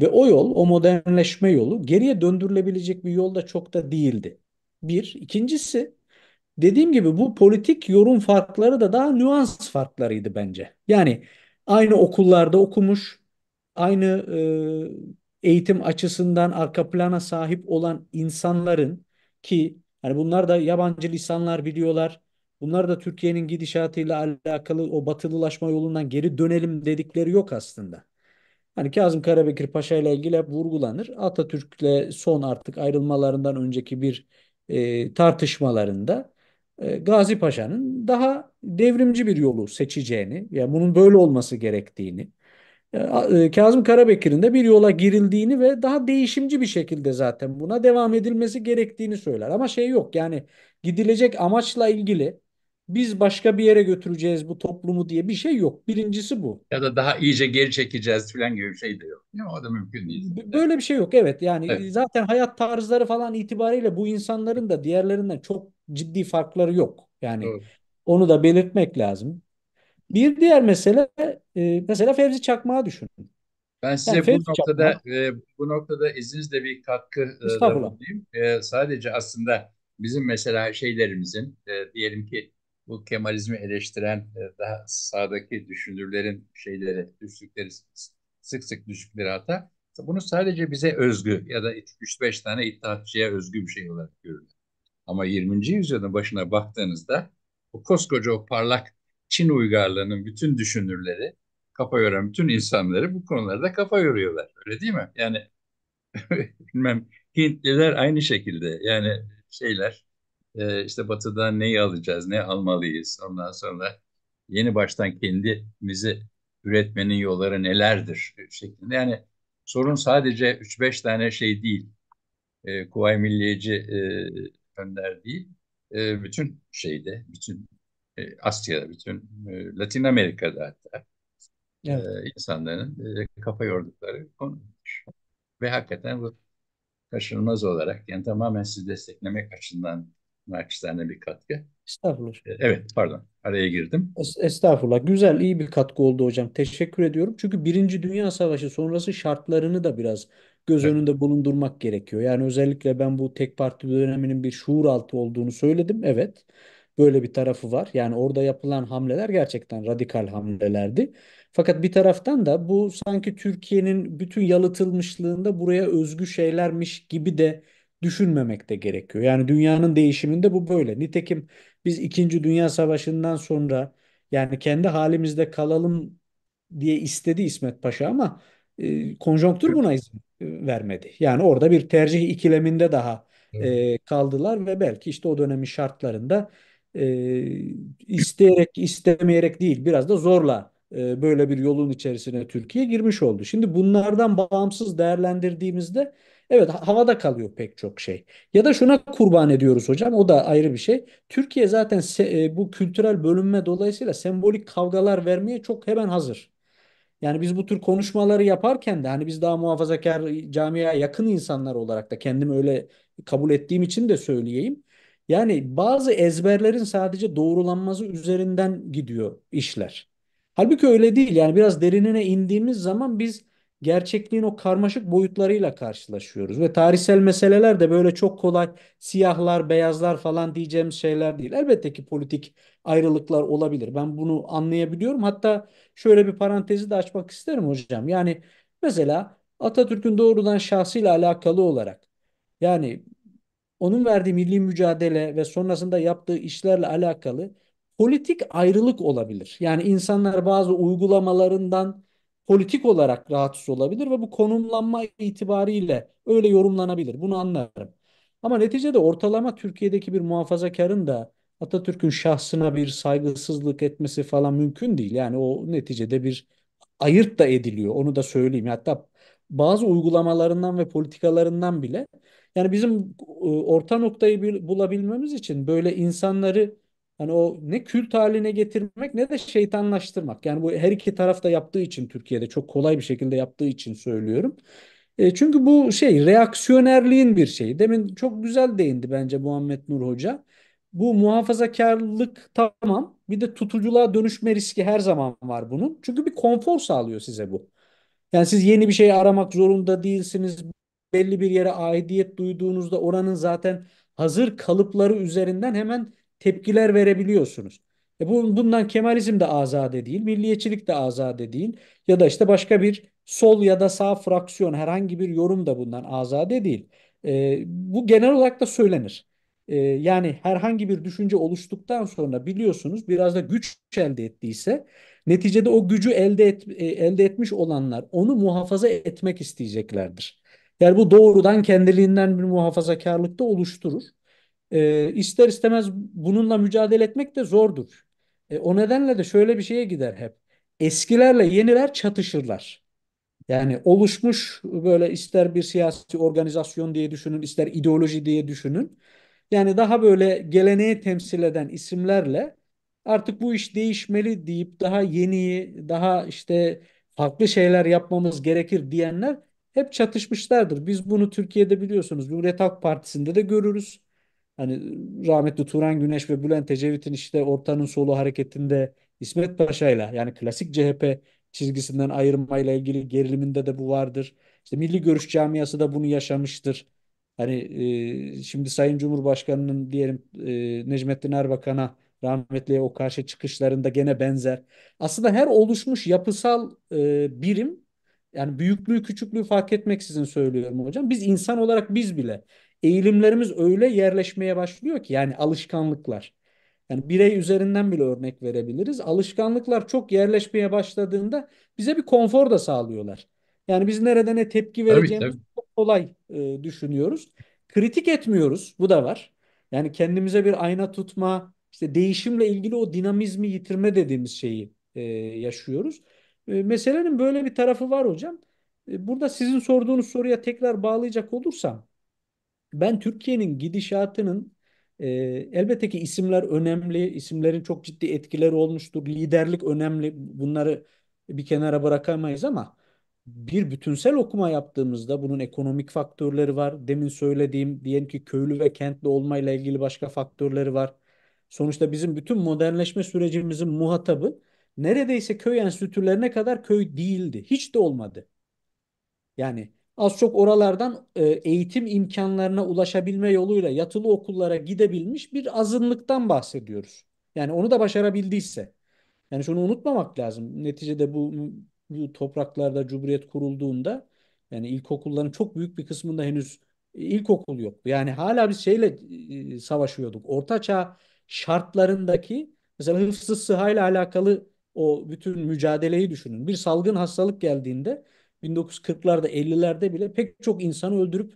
[SPEAKER 3] Ve o yol, o modernleşme yolu geriye döndürülebilecek bir yol da çok da değildi. Bir. ikincisi dediğim gibi bu politik yorum farkları da daha nüans farklarıydı bence. Yani aynı okullarda okumuş, aynı e, eğitim açısından arka plana sahip olan insanların ki hani bunlar da yabancı lisanlar biliyorlar, Bunlar da Türkiye'nin gidişatıyla alakalı o batılılaşma yolundan geri dönelim dedikleri yok aslında. Hani Kazım Karabekir Paşa ile ilgili hep vurgulanır. Atatürk'le son artık ayrılmalarından önceki bir e, tartışmalarında e, Gazi Paşa'nın daha devrimci bir yolu seçeceğini, yani bunun böyle olması gerektiğini, e, e Kazım Karabekir'in de bir yola girildiğini ve daha değişimci bir şekilde zaten buna devam edilmesi gerektiğini söyler. Ama şey yok yani gidilecek amaçla ilgili biz başka bir yere götüreceğiz bu toplumu diye bir şey yok. Birincisi bu.
[SPEAKER 1] Ya da daha iyice geri çekeceğiz falan gibi bir şey de yok. Değil O da mümkün değil.
[SPEAKER 3] böyle bir şey yok evet. Yani evet. zaten hayat tarzları falan itibariyle bu insanların da diğerlerinden çok ciddi farkları yok. Yani evet. onu da belirtmek lazım. Bir diğer mesele e, mesela Fevzi çakmağı düşünün. Ben size bu Fevzi noktada Çakmak,
[SPEAKER 1] e, bu noktada izninizle bir katkı e, da bulunayım. E, sadece aslında bizim mesela şeylerimizin e, diyelim ki bu Kemalizmi eleştiren e, daha sağdaki düşünürlerin şeyleri, düştükleri, sık sık düştükleri hata. Bunu sadece bize özgü ya da 3-5 tane iddiatçıya özgü bir şey olarak görülür. Ama 20. yüzyılın başına baktığınızda o koskoca o parlak Çin uygarlığının bütün düşünürleri, kafa yoran bütün insanları bu konularda kafa yoruyorlar. Öyle değil mi? Yani bilmem Hintliler aynı şekilde yani şeyler e, işte batıdan neyi alacağız, ne almalıyız. Ondan sonra yeni baştan kendimizi üretmenin yolları nelerdir şeklinde. Yani sorun sadece 3-5 tane şey değil. E, Kuvayi Milliyeci e, Önder değil. E, bütün şeyde, bütün e, Asya'da, bütün e, Latin Amerika'da hatta e, evet. e, insanların e, kafa yordukları konudur. Ve hakikaten bu kaçınılmaz olarak yani tamamen sizi desteklemek açısından naçizane bir katkı. Estağfurullah. Ee, evet pardon araya girdim.
[SPEAKER 3] Estağfurullah. Güzel iyi bir katkı oldu hocam. Teşekkür ediyorum. Çünkü Birinci Dünya Savaşı sonrası şartlarını da biraz göz evet. önünde bulundurmak gerekiyor. Yani özellikle ben bu tek parti döneminin bir şuur altı olduğunu söyledim. Evet. Böyle bir tarafı var. Yani orada yapılan hamleler gerçekten radikal hamlelerdi. Fakat bir taraftan da bu sanki Türkiye'nin bütün yalıtılmışlığında buraya özgü şeylermiş gibi de düşünmemek de gerekiyor. Yani dünyanın değişiminde bu böyle. Nitekim biz 2. Dünya Savaşı'ndan sonra yani kendi halimizde kalalım diye istedi İsmet Paşa ama e, konjonktür buna izin e, vermedi. Yani orada bir tercih ikileminde daha e, kaldılar ve belki işte o dönemin şartlarında e, isteyerek istemeyerek değil biraz da zorla e, böyle bir yolun içerisine Türkiye girmiş oldu. Şimdi bunlardan bağımsız değerlendirdiğimizde Evet havada kalıyor pek çok şey. Ya da şuna kurban ediyoruz hocam o da ayrı bir şey. Türkiye zaten se- e, bu kültürel bölünme dolayısıyla sembolik kavgalar vermeye çok hemen hazır. Yani biz bu tür konuşmaları yaparken de hani biz daha muhafazakar e, camiye yakın insanlar olarak da kendimi öyle kabul ettiğim için de söyleyeyim. Yani bazı ezberlerin sadece doğrulanması üzerinden gidiyor işler. Halbuki öyle değil. Yani biraz derinine indiğimiz zaman biz gerçekliğin o karmaşık boyutlarıyla karşılaşıyoruz. Ve tarihsel meseleler de böyle çok kolay siyahlar, beyazlar falan diyeceğimiz şeyler değil. Elbette ki politik ayrılıklar olabilir. Ben bunu anlayabiliyorum. Hatta şöyle bir parantezi de açmak isterim hocam. Yani mesela Atatürk'ün doğrudan şahsıyla alakalı olarak yani onun verdiği milli mücadele ve sonrasında yaptığı işlerle alakalı politik ayrılık olabilir. Yani insanlar bazı uygulamalarından politik olarak rahatsız olabilir ve bu konumlanma itibariyle öyle yorumlanabilir. Bunu anlarım. Ama neticede ortalama Türkiye'deki bir muhafazakarın da Atatürk'ün şahsına bir saygısızlık etmesi falan mümkün değil. Yani o neticede bir ayırt da ediliyor. Onu da söyleyeyim. Hatta bazı uygulamalarından ve politikalarından bile yani bizim e, orta noktayı bulabilmemiz için böyle insanları Hani o ne kült haline getirmek ne de şeytanlaştırmak. Yani bu her iki taraf da yaptığı için Türkiye'de çok kolay bir şekilde yaptığı için söylüyorum. E, çünkü bu şey reaksiyonerliğin bir şeyi. Demin çok güzel değindi bence Muhammed Nur Hoca. Bu muhafazakarlık tamam. Bir de tutuculuğa dönüşme riski her zaman var bunun. Çünkü bir konfor sağlıyor size bu. Yani siz yeni bir şey aramak zorunda değilsiniz. Belli bir yere aidiyet duyduğunuzda oranın zaten hazır kalıpları üzerinden hemen tepkiler verebiliyorsunuz. E bu, bundan Kemalizm de azade değil, milliyetçilik de azade değil ya da işte başka bir sol ya da sağ fraksiyon herhangi bir yorum da bundan azade değil. E, bu genel olarak da söylenir. E, yani herhangi bir düşünce oluştuktan sonra biliyorsunuz biraz da güç elde ettiyse neticede o gücü elde et, e, elde etmiş olanlar onu muhafaza etmek isteyeceklerdir. Yani bu doğrudan kendiliğinden bir muhafazakarlıkta oluşturur e, ister istemez bununla mücadele etmek de zordur. E, o nedenle de şöyle bir şeye gider hep. Eskilerle yeniler çatışırlar. Yani oluşmuş böyle ister bir siyasi organizasyon diye düşünün, ister ideoloji diye düşünün. Yani daha böyle geleneği temsil eden isimlerle artık bu iş değişmeli deyip daha yeniyi, daha işte farklı şeyler yapmamız gerekir diyenler hep çatışmışlardır. Biz bunu Türkiye'de biliyorsunuz Cumhuriyet Halk Partisi'nde de görürüz hani rahmetli Turan Güneş ve Bülent Ecevit'in işte ortanın solu hareketinde İsmet Paşa'yla yani klasik CHP çizgisinden ayırmayla ilgili geriliminde de bu vardır. İşte Milli Görüş camiası da bunu yaşamıştır. Hani e, şimdi Sayın Cumhurbaşkanı'nın diyelim e, Necmettin Erbakan'a rahmetliye o karşı çıkışlarında gene benzer. Aslında her oluşmuş yapısal e, birim yani büyüklüğü küçüklüğü fark etmeksizin söylüyorum hocam. Biz insan olarak biz bile eğilimlerimiz öyle yerleşmeye başlıyor ki yani alışkanlıklar. Yani birey üzerinden bile örnek verebiliriz. Alışkanlıklar çok yerleşmeye başladığında bize bir konfor da sağlıyorlar. Yani biz nerede ne tepki vereceğimizi tabii, tabii. çok kolay e, düşünüyoruz. Kritik etmiyoruz. Bu da var. Yani kendimize bir ayna tutma, işte değişimle ilgili o dinamizmi yitirme dediğimiz şeyi e, yaşıyoruz. E, meselenin böyle bir tarafı var hocam. E, burada sizin sorduğunuz soruya tekrar bağlayacak olursam ben Türkiye'nin gidişatının e, elbette ki isimler önemli, isimlerin çok ciddi etkileri olmuştur. Liderlik önemli. Bunları bir kenara bırakamayız ama bir bütünsel okuma yaptığımızda bunun ekonomik faktörleri var. Demin söylediğim diyelim ki köylü ve kentli olmayla ilgili başka faktörleri var. Sonuçta bizim bütün modernleşme sürecimizin muhatabı neredeyse köy enstitülerine kadar köy değildi. Hiç de olmadı. Yani az çok oralardan e, eğitim imkanlarına ulaşabilme yoluyla yatılı okullara gidebilmiş bir azınlıktan bahsediyoruz. Yani onu da başarabildiyse. Yani şunu unutmamak lazım. Neticede bu, bu topraklarda Cumhuriyet kurulduğunda yani ilkokulların çok büyük bir kısmında henüz e, ilkokul yok. Yani hala biz şeyle e, savaşıyorduk. Ortaçağ şartlarındaki mesela hıfzı sıhhayla alakalı o bütün mücadeleyi düşünün. Bir salgın hastalık geldiğinde 1940'larda 50'lerde bile pek çok insanı öldürüp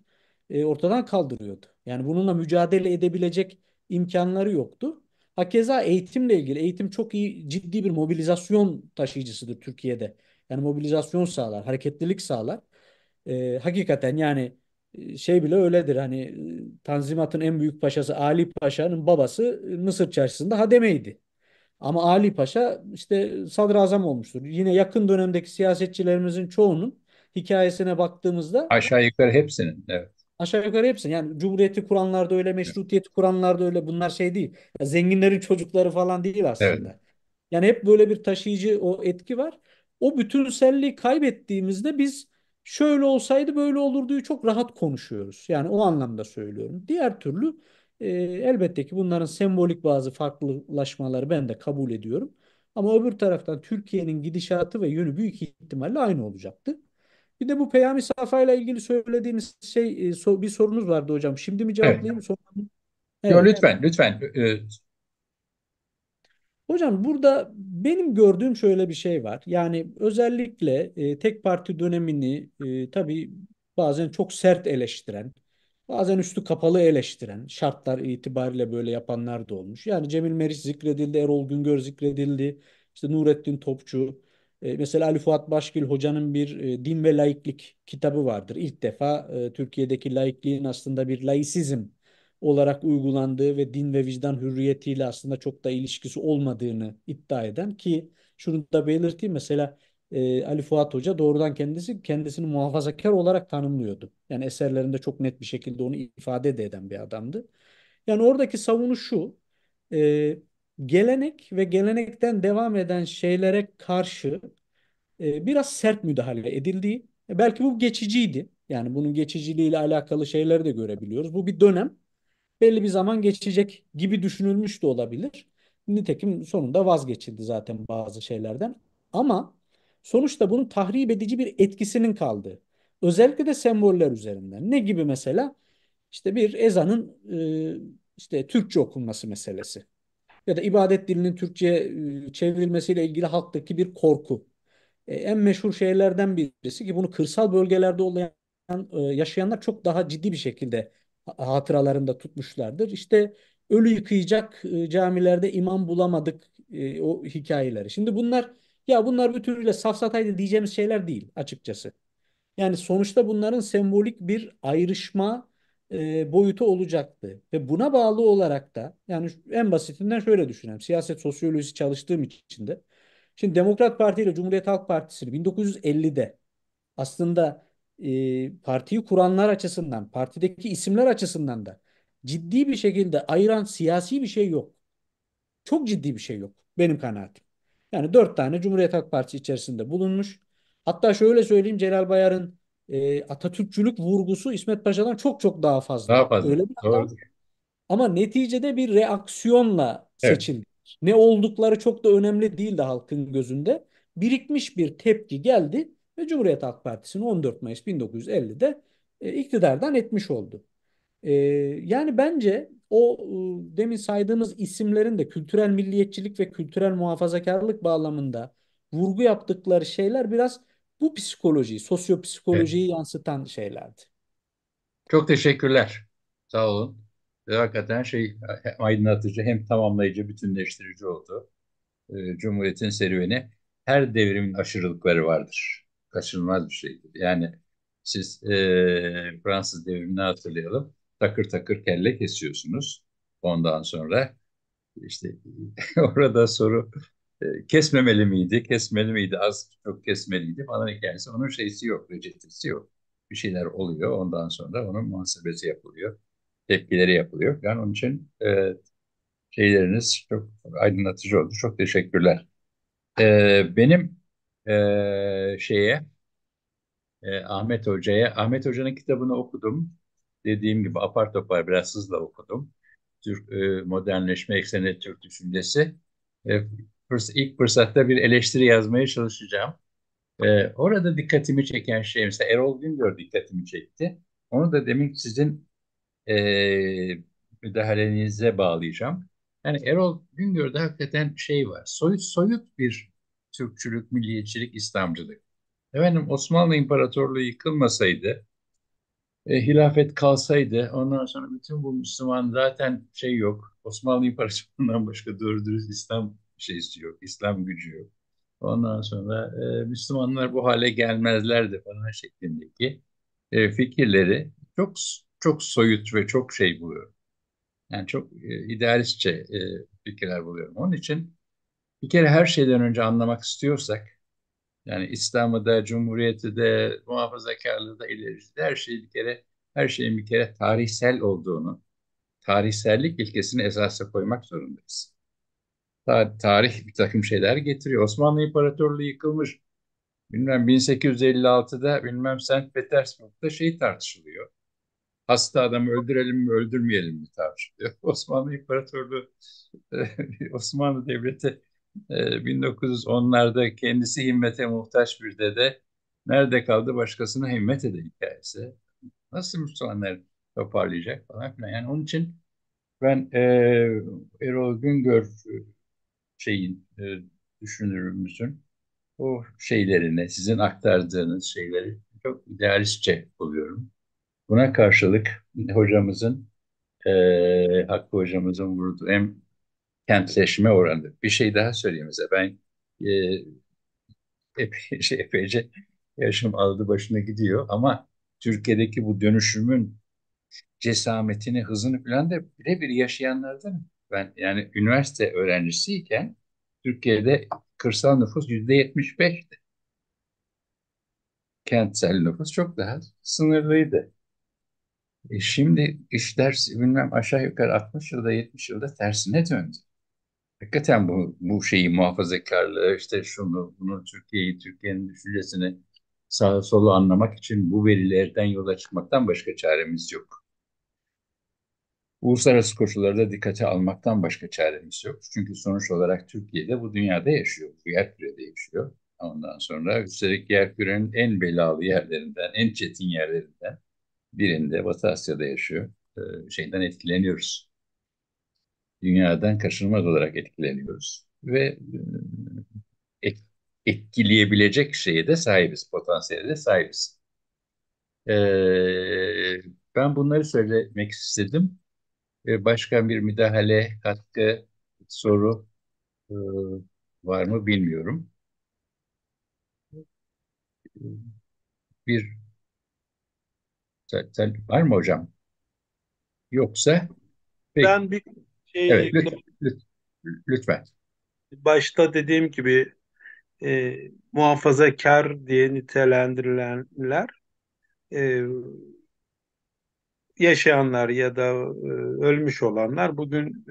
[SPEAKER 3] e, ortadan kaldırıyordu. Yani bununla mücadele edebilecek imkanları yoktu. Hakeza eğitimle ilgili eğitim çok iyi ciddi bir mobilizasyon taşıyıcısıdır Türkiye'de. Yani mobilizasyon sağlar, hareketlilik sağlar. E, hakikaten yani e, şey bile öyledir hani e, Tanzimat'ın en büyük paşası Ali Paşa'nın babası e, Mısır çarşısında hademeydi. Ama Ali Paşa işte sadrazam olmuştur. Yine yakın dönemdeki siyasetçilerimizin çoğunun hikayesine baktığımızda
[SPEAKER 1] aşağı yukarı hepsinin evet.
[SPEAKER 3] Aşağı yukarı hepsinin yani cumhuriyeti kuranlarda öyle, meşrutiyeti kuranlarda öyle bunlar şey değil. Ya zenginlerin çocukları falan değil aslında. Evet. Yani hep böyle bir taşıyıcı o etki var. O bütünselliği kaybettiğimizde biz şöyle olsaydı böyle olurduyu çok rahat konuşuyoruz. Yani o anlamda söylüyorum. Diğer türlü e, elbette ki bunların sembolik bazı farklılaşmaları ben de kabul ediyorum. Ama öbür taraftan Türkiye'nin gidişatı ve yönü büyük ihtimalle aynı olacaktı. Bir de bu Peyami Safa ile ilgili söylediğiniz şey e, bir sorunuz vardı hocam. Şimdi mi cevaplayayım? Evet. Sonra... Evet. Yo, lütfen,
[SPEAKER 1] lütfen. Ee,
[SPEAKER 3] hocam burada benim gördüğüm şöyle bir şey var. Yani özellikle e, tek parti dönemini e, tabii bazen çok sert eleştiren, Bazen üstü kapalı eleştiren, şartlar itibariyle böyle yapanlar da olmuş. Yani Cemil Meriç zikredildi, Erol Güngör zikredildi, işte Nurettin Topçu. E, mesela Ali Fuat Başgil hocanın bir e, din ve laiklik kitabı vardır. İlk defa e, Türkiye'deki laikliğin aslında bir laisizm olarak uygulandığı ve din ve vicdan hürriyetiyle aslında çok da ilişkisi olmadığını iddia eden ki şunu da belirteyim mesela e, Ali Fuat Hoca doğrudan kendisi kendisini muhafazakar olarak tanımlıyordu. Yani eserlerinde çok net bir şekilde onu ifade de eden bir adamdı. Yani oradaki savunu şu, e, gelenek ve gelenekten devam eden şeylere karşı e, biraz sert müdahale edildiği, e, belki bu geçiciydi. Yani bunun geçiciliğiyle alakalı şeyleri de görebiliyoruz. Bu bir dönem, belli bir zaman geçecek gibi düşünülmüş de olabilir. Nitekim sonunda vazgeçildi zaten bazı şeylerden. Ama Sonuçta bunun tahrip edici bir etkisinin kaldığı. Özellikle de semboller üzerinden. Ne gibi mesela? İşte bir ezanın e, işte Türkçe okunması meselesi. Ya da ibadet dilinin Türkçe e, çevrilmesiyle ilgili halktaki bir korku. E, en meşhur şeylerden birisi ki bunu kırsal bölgelerde olan yaşayanlar çok daha ciddi bir şekilde hatıralarında tutmuşlardır. İşte ölü yıkayacak camilerde imam bulamadık o hikayeleri. Şimdi bunlar ya bunlar bütünüyle safsataydı diyeceğimiz şeyler değil açıkçası. Yani sonuçta bunların sembolik bir ayrışma e, boyutu olacaktı. Ve buna bağlı olarak da yani en basitinden şöyle düşünelim. Siyaset sosyolojisi çalıştığım için de. Şimdi Demokrat Parti ile Cumhuriyet Halk Partisi'ni 1950'de aslında e, partiyi kuranlar açısından, partideki isimler açısından da ciddi bir şekilde ayıran siyasi bir şey yok. Çok ciddi bir şey yok benim kanaatim. Yani dört tane Cumhuriyet Halk Partisi içerisinde bulunmuş. Hatta şöyle söyleyeyim Celal Bayar'ın e, Atatürkçülük vurgusu İsmet Paşa'dan çok çok daha fazla. Daha fazla. Öyle bir adam. Ama neticede bir reaksiyonla evet. seçildi. Ne oldukları çok da önemli değil de halkın gözünde. Birikmiş bir tepki geldi ve Cumhuriyet Halk Partisi'ni 14 Mayıs 1950'de e, iktidardan etmiş oldu. E, yani bence o ıı, demin saydığımız isimlerin de kültürel milliyetçilik ve kültürel muhafazakarlık bağlamında vurgu yaptıkları şeyler biraz bu psikolojiyi, sosyopsikolojiyi evet. yansıtan şeylerdi.
[SPEAKER 1] Çok teşekkürler. Sağ olun. Ve hakikaten şey hem aydınlatıcı hem tamamlayıcı, bütünleştirici oldu. Cumhuriyet'in serüveni her devrimin aşırılıkları vardır. Kaçınılmaz bir şeydir. Yani siz e, Fransız devrimini hatırlayalım takır takır kelle kesiyorsunuz. Ondan sonra işte orada soru e, kesmemeli miydi, kesmeli miydi, az çok kesmeliydi falan hikayesi. Onun şeysi yok, reçetesi yok. Bir şeyler oluyor. Ondan sonra onun muhasebesi yapılıyor. Tepkileri yapılıyor. Yani onun için e, şeyleriniz çok aydınlatıcı oldu. Çok teşekkürler. E, benim e, şeye e, Ahmet Hoca'ya, Ahmet Hoca'nın kitabını okudum dediğim gibi apar topar biraz hızla okudum. Türk e, modernleşme ekseni Türk düşüncesi. E, fırs ilk fırsatta bir eleştiri yazmaya çalışacağım. E, orada dikkatimi çeken şey mesela Erol Güngör dikkatimi çekti. Onu da demin sizin e, müdahalenize bağlayacağım. Yani Erol Güngör'de hakikaten şey var. Soyut soyut bir Türkçülük, milliyetçilik, İslamcılık. Efendim Osmanlı İmparatorluğu yıkılmasaydı e, hilafet kalsaydı ondan sonra bütün bu Müslüman zaten şey yok. Osmanlı İmparatorluğu'ndan başka doğru dürüst İslam şeysi yok. İslam gücü yok. Ondan sonra e, Müslümanlar bu hale gelmezlerdi falan şeklindeki e, fikirleri çok çok soyut ve çok şey buluyorum. Yani çok e, idealistçe e, fikirler buluyorum. Onun için bir kere her şeyden önce anlamak istiyorsak yani İslam'ı da, Cumhuriyeti de, muhafazakarlığı da, ilerici de her şeyi bir kere, her şeyin bir kere tarihsel olduğunu, tarihsellik ilkesini esasa koymak zorundayız. tarih bir takım şeyler getiriyor. Osmanlı İmparatorluğu yıkılmış. Bilmem 1856'da bilmem St. Petersburg'da şey tartışılıyor. Hasta adamı öldürelim mi öldürmeyelim mi tartışılıyor. Osmanlı İmparatorluğu, Osmanlı Devleti e, ee, 1910'larda kendisi himmete muhtaç bir dede nerede kaldı başkasına himmet eden hikayesi. Nasıl Müslümanlar toparlayacak falan filan. Yani onun için ben e, Erol Güngör e, şeyin e, düşünürümüzün o şeylerine, sizin aktardığınız şeyleri çok idealistçe buluyorum. Buna karşılık hocamızın, e, Hakkı hocamızın vurduğu hem kentleşme oranı. Bir şey daha söyleyeyim size. ben e, epey, şey, epeyce yaşım aldı başına gidiyor ama Türkiye'deki bu dönüşümün cesametini, hızını falan da birebir yaşayanlardan ben yani üniversite öğrencisiyken Türkiye'de kırsal nüfus yüzde yetmiş beşti. Kentsel nüfus çok daha sınırlıydı. E şimdi işler bilmem aşağı yukarı 60 yılda 70 yılda tersine döndü. Hakikaten bu, bu şeyi muhafazakarlığı işte şunu bunu Türkiye'yi Türkiye'nin düşüncesini sağa sola anlamak için bu verilerden yola çıkmaktan başka çaremiz yok. Uluslararası koşulları da dikkate almaktan başka çaremiz yok. Çünkü sonuç olarak Türkiye'de bu dünyada yaşıyor, bu yer kürede yaşıyor. Ondan sonra üstelik yer kürenin en belalı yerlerinden, en çetin yerlerinden birinde Batı Asya'da yaşıyor. Ee, şeyden etkileniyoruz dünyadan kaçınılmaz olarak etkileniyoruz. Ve e, etkileyebilecek şeye de sahibiz, potansiyele de sahibiz. Ee, ben bunları söylemek istedim. Ee, başka bir müdahale, katkı, soru e, var mı bilmiyorum. Bir sen, sen var mı hocam? Yoksa peki. ben bir şey Evet, lütfen. Lütfen.
[SPEAKER 2] başta dediğim gibi e, muhafazakar diye nitelendirilenler e, yaşayanlar ya da e, ölmüş olanlar bugün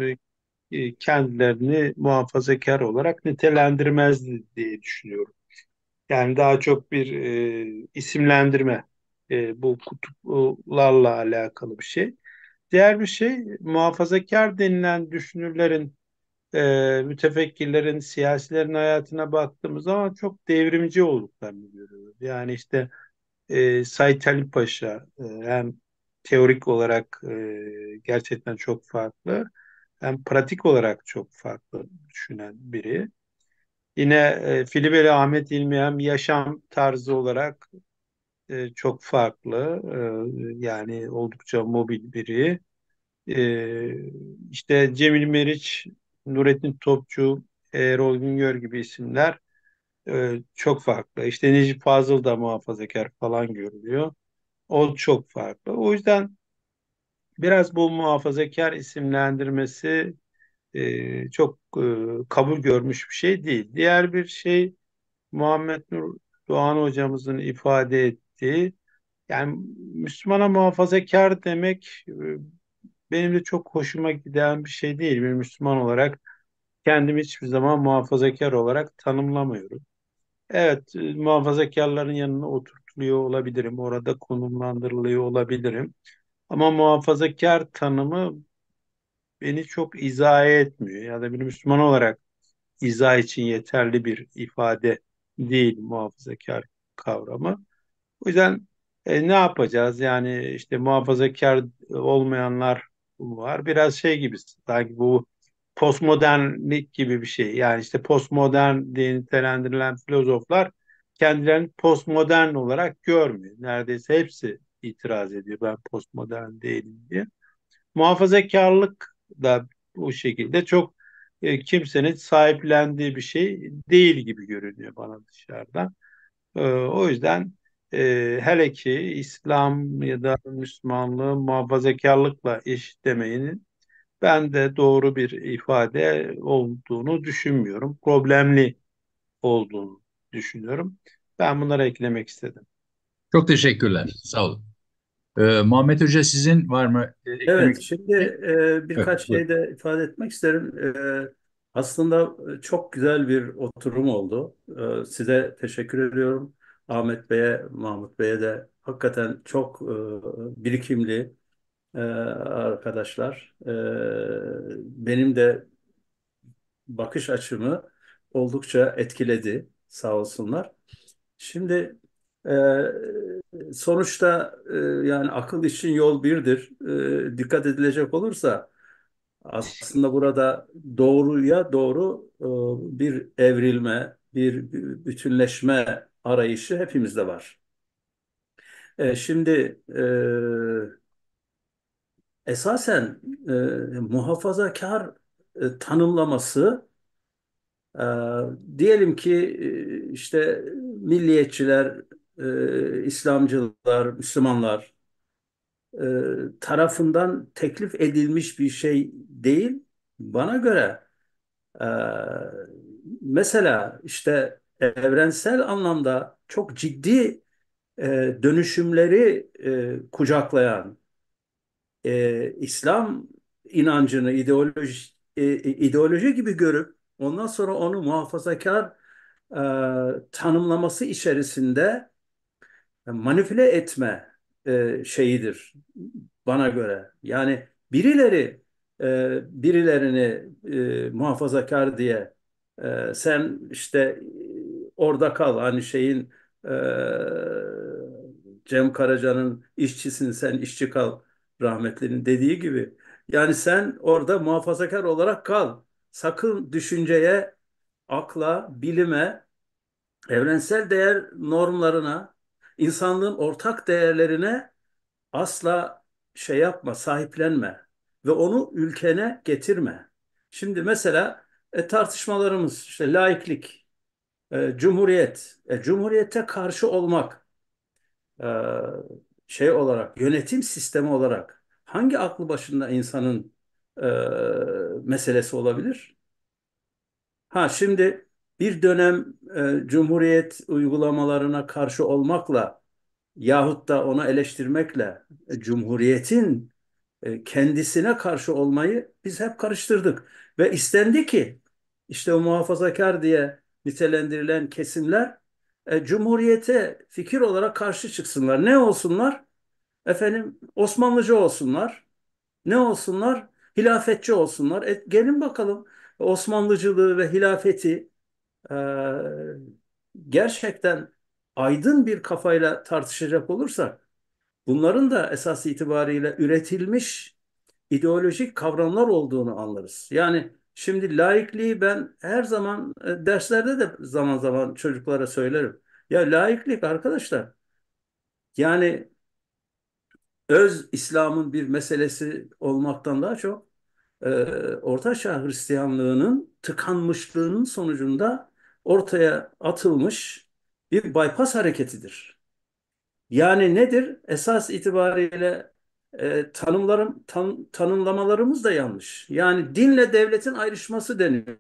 [SPEAKER 2] e, e, kendilerini muhafazakar olarak nitelendirmez diye düşünüyorum. Yani daha çok bir e, isimlendirme e, bu kutuplarla alakalı bir şey. Diğer bir şey muhafazakar denilen düşünürlerin, e, mütefekkirlerin, siyasilerin hayatına baktığımız zaman çok devrimci olduklarını görüyoruz. Yani işte e, Sait Ali Paşa e, hem teorik olarak e, gerçekten çok farklı hem pratik olarak çok farklı düşünen biri. Yine e, Filibeli Ahmet İlmi hem yaşam tarzı olarak e, çok farklı e, yani oldukça mobil biri. E, işte Cemil Meriç, Nurettin Topçu, Erol Güngör gibi isimler e, çok farklı. İşte Necip Fazıl da muhafazakar falan görülüyor. O çok farklı. O yüzden biraz bu muhafazakar isimlendirmesi e, çok e, kabul görmüş bir şey değil. Diğer bir şey Muhammed Nur Doğan hocamızın ifade ettiği yani Müslümana muhafazakar demek e, benim de çok hoşuma giden bir şey değil. Bir Müslüman olarak kendimi hiçbir zaman muhafazakar olarak tanımlamıyorum. Evet, e, muhafazakarların yanına oturtuluyor olabilirim, orada konumlandırılıyor olabilirim. Ama muhafazakar tanımı beni çok izah etmiyor. Ya da bir Müslüman olarak izah için yeterli bir ifade değil muhafazakar kavramı. O yüzden e, ne yapacağız? Yani işte muhafazakar olmayanlar var. Biraz şey gibi sanki bu postmodernlik gibi bir şey. Yani işte postmodern diye nitelendirilen filozoflar kendilerini postmodern olarak görmüyor. Neredeyse hepsi itiraz ediyor ben postmodern değilim diye. Muhafazakarlık da bu şekilde çok e, kimsenin sahiplendiği bir şey değil gibi görünüyor bana dışarıdan. E, o yüzden e, hele ki İslam ya da Müslümanlığı muhafazakarlıkla eş demeyin ben de doğru bir ifade olduğunu düşünmüyorum. Problemli olduğunu düşünüyorum. Ben bunları eklemek istedim.
[SPEAKER 1] Çok teşekkürler. Sağ olun. Ee, Muhammed Hoca sizin var mı? Ee, eklemek... Evet, şimdi şey? e, birkaç evet, şey
[SPEAKER 4] de ifade etmek isterim. Ee, e, aslında çok güzel bir oturum oldu. E, size teşekkür ediyorum. Ahmet Bey'e, Mahmut Bey'e de hakikaten çok e, birikimli e, arkadaşlar. E, benim de bakış açımı oldukça etkiledi sağ olsunlar. Şimdi e, sonuçta e, yani akıl için yol birdir. E, dikkat edilecek olursa aslında burada doğruya doğru e, bir evrilme, bir bütünleşme arayışı hepimizde var. E, şimdi e, esasen e, muhafazakar e, tanımlaması e, diyelim ki e, işte milliyetçiler, e, İslamcılar, Müslümanlar e, tarafından teklif edilmiş bir şey değil. Bana göre e, mesela işte evrensel anlamda çok ciddi e, dönüşümleri e, kucaklayan e, İslam inancını ideoloji e, e ideoloji gibi görüp ondan sonra onu muhafazakar e, tanımlaması içerisinde e, manipüle etme e, şeyidir bana göre. Yani birileri e, birilerini e, muhafazakar diye e, sen işte orada kal. Hani şeyin e, Cem Karaca'nın işçisin sen işçi kal rahmetlinin dediği gibi. Yani sen orada muhafazakar olarak kal. Sakın düşünceye, akla, bilime, evrensel değer normlarına, insanlığın ortak değerlerine asla şey yapma, sahiplenme ve onu ülkene getirme. Şimdi mesela e, tartışmalarımız işte laiklik e, cumhuriyet, e, cumhuriyete karşı olmak e, şey olarak, yönetim sistemi olarak hangi aklı başında insanın e, meselesi olabilir? Ha şimdi bir dönem e, cumhuriyet uygulamalarına karşı olmakla yahut da ona eleştirmekle e, cumhuriyetin e, kendisine karşı olmayı biz hep karıştırdık ve istendi ki işte o muhafazakar diye nitelendirilen kesimler e, Cumhuriyete fikir olarak karşı çıksınlar. Ne olsunlar? Efendim Osmanlıcı olsunlar. Ne olsunlar? Hilafetçi olsunlar. E, gelin bakalım Osmanlıcılığı ve hilafeti e, gerçekten aydın bir kafayla tartışacak olursak bunların da esas itibariyle üretilmiş ideolojik kavramlar olduğunu anlarız. Yani Şimdi laikliği ben her zaman e, derslerde de zaman zaman çocuklara söylerim. Ya laiklik arkadaşlar yani öz İslam'ın bir meselesi olmaktan daha çok e, Orta Çağ Hristiyanlığının tıkanmışlığının sonucunda ortaya atılmış bir bypass hareketidir. Yani nedir? Esas itibariyle e, tanımlarım tan, tanımlamalarımız da yanlış. Yani dinle devletin ayrışması deniyor.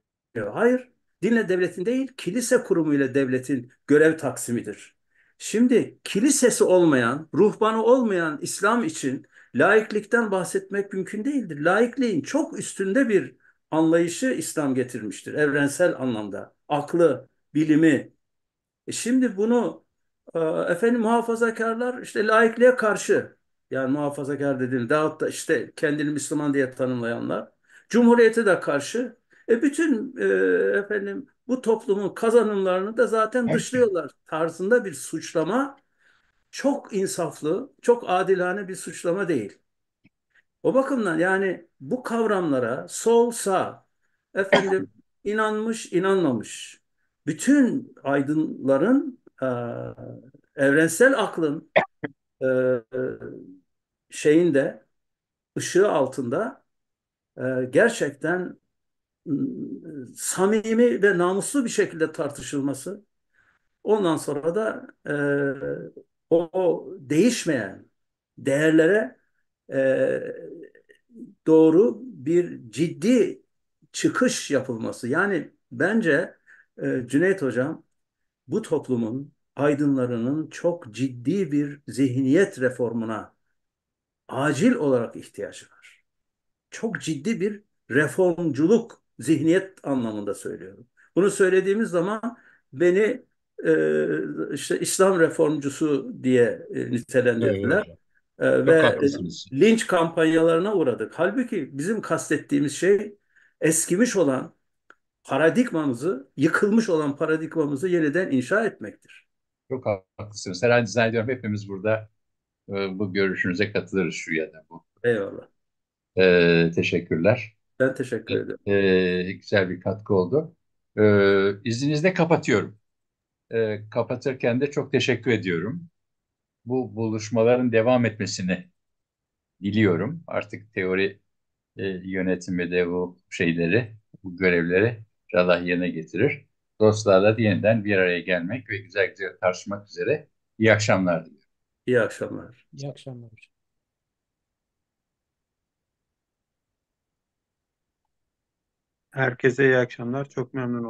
[SPEAKER 4] Hayır, dinle devletin değil, kilise kurumu ile devletin görev taksimidir. Şimdi kilisesi olmayan, ruhbanı olmayan İslam için laiklikten bahsetmek mümkün değildir. Laikliğin çok üstünde bir anlayışı İslam getirmiştir evrensel anlamda. Aklı, bilimi. E şimdi bunu e, efendim muhafazakarlar işte laikliğe karşı yani muhafazakar dediğim daha da işte kendini Müslüman diye tanımlayanlar. Cumhuriyete de karşı. E bütün e, efendim bu toplumun kazanımlarını da zaten şey. dışlıyorlar tarzında bir suçlama çok insaflı, çok adilane bir suçlama değil. O bakımdan yani bu kavramlara sol sağ efendim inanmış inanmamış bütün aydınların e, evrensel aklın e, şeyin de ışığı altında e, gerçekten ıı, samimi ve namuslu bir şekilde tartışılması ondan sonra da e, o, o değişmeyen değerlere e, doğru bir ciddi çıkış yapılması. Yani bence e, Cüneyt Hocam bu toplumun aydınlarının çok ciddi bir zihniyet reformuna acil olarak ihtiyacı var. Çok ciddi bir reformculuk zihniyet anlamında söylüyorum. Bunu söylediğimiz zaman beni e, işte İslam reformcusu diye e, nitelendirdiler. Evet. E, ve haklısınız. linç kampanyalarına uğradık. Halbuki bizim kastettiğimiz şey eskimiş olan paradigmamızı, yıkılmış olan paradigmamızı yeniden inşa
[SPEAKER 1] etmektir. Çok haklısınız. Herhalde zannediyorum hepimiz burada ee, bu görüşünüze katılırız şu ya da bu. Eyvallah. E, teşekkürler. Ben teşekkür ederim. E, ee, güzel bir katkı oldu. E, izninizle kapatıyorum. E, kapatırken de çok teşekkür ediyorum. Bu buluşmaların devam etmesini diliyorum. Artık teori e, yönetimi de bu şeyleri, bu görevleri inşallah yerine getirir. Dostlarla yeniden bir araya gelmek ve güzel güzel tartışmak üzere. İyi akşamlar dilerim. İyi akşamlar.
[SPEAKER 3] İyi akşamlar
[SPEAKER 2] Herkese iyi akşamlar. Çok memnun oldum.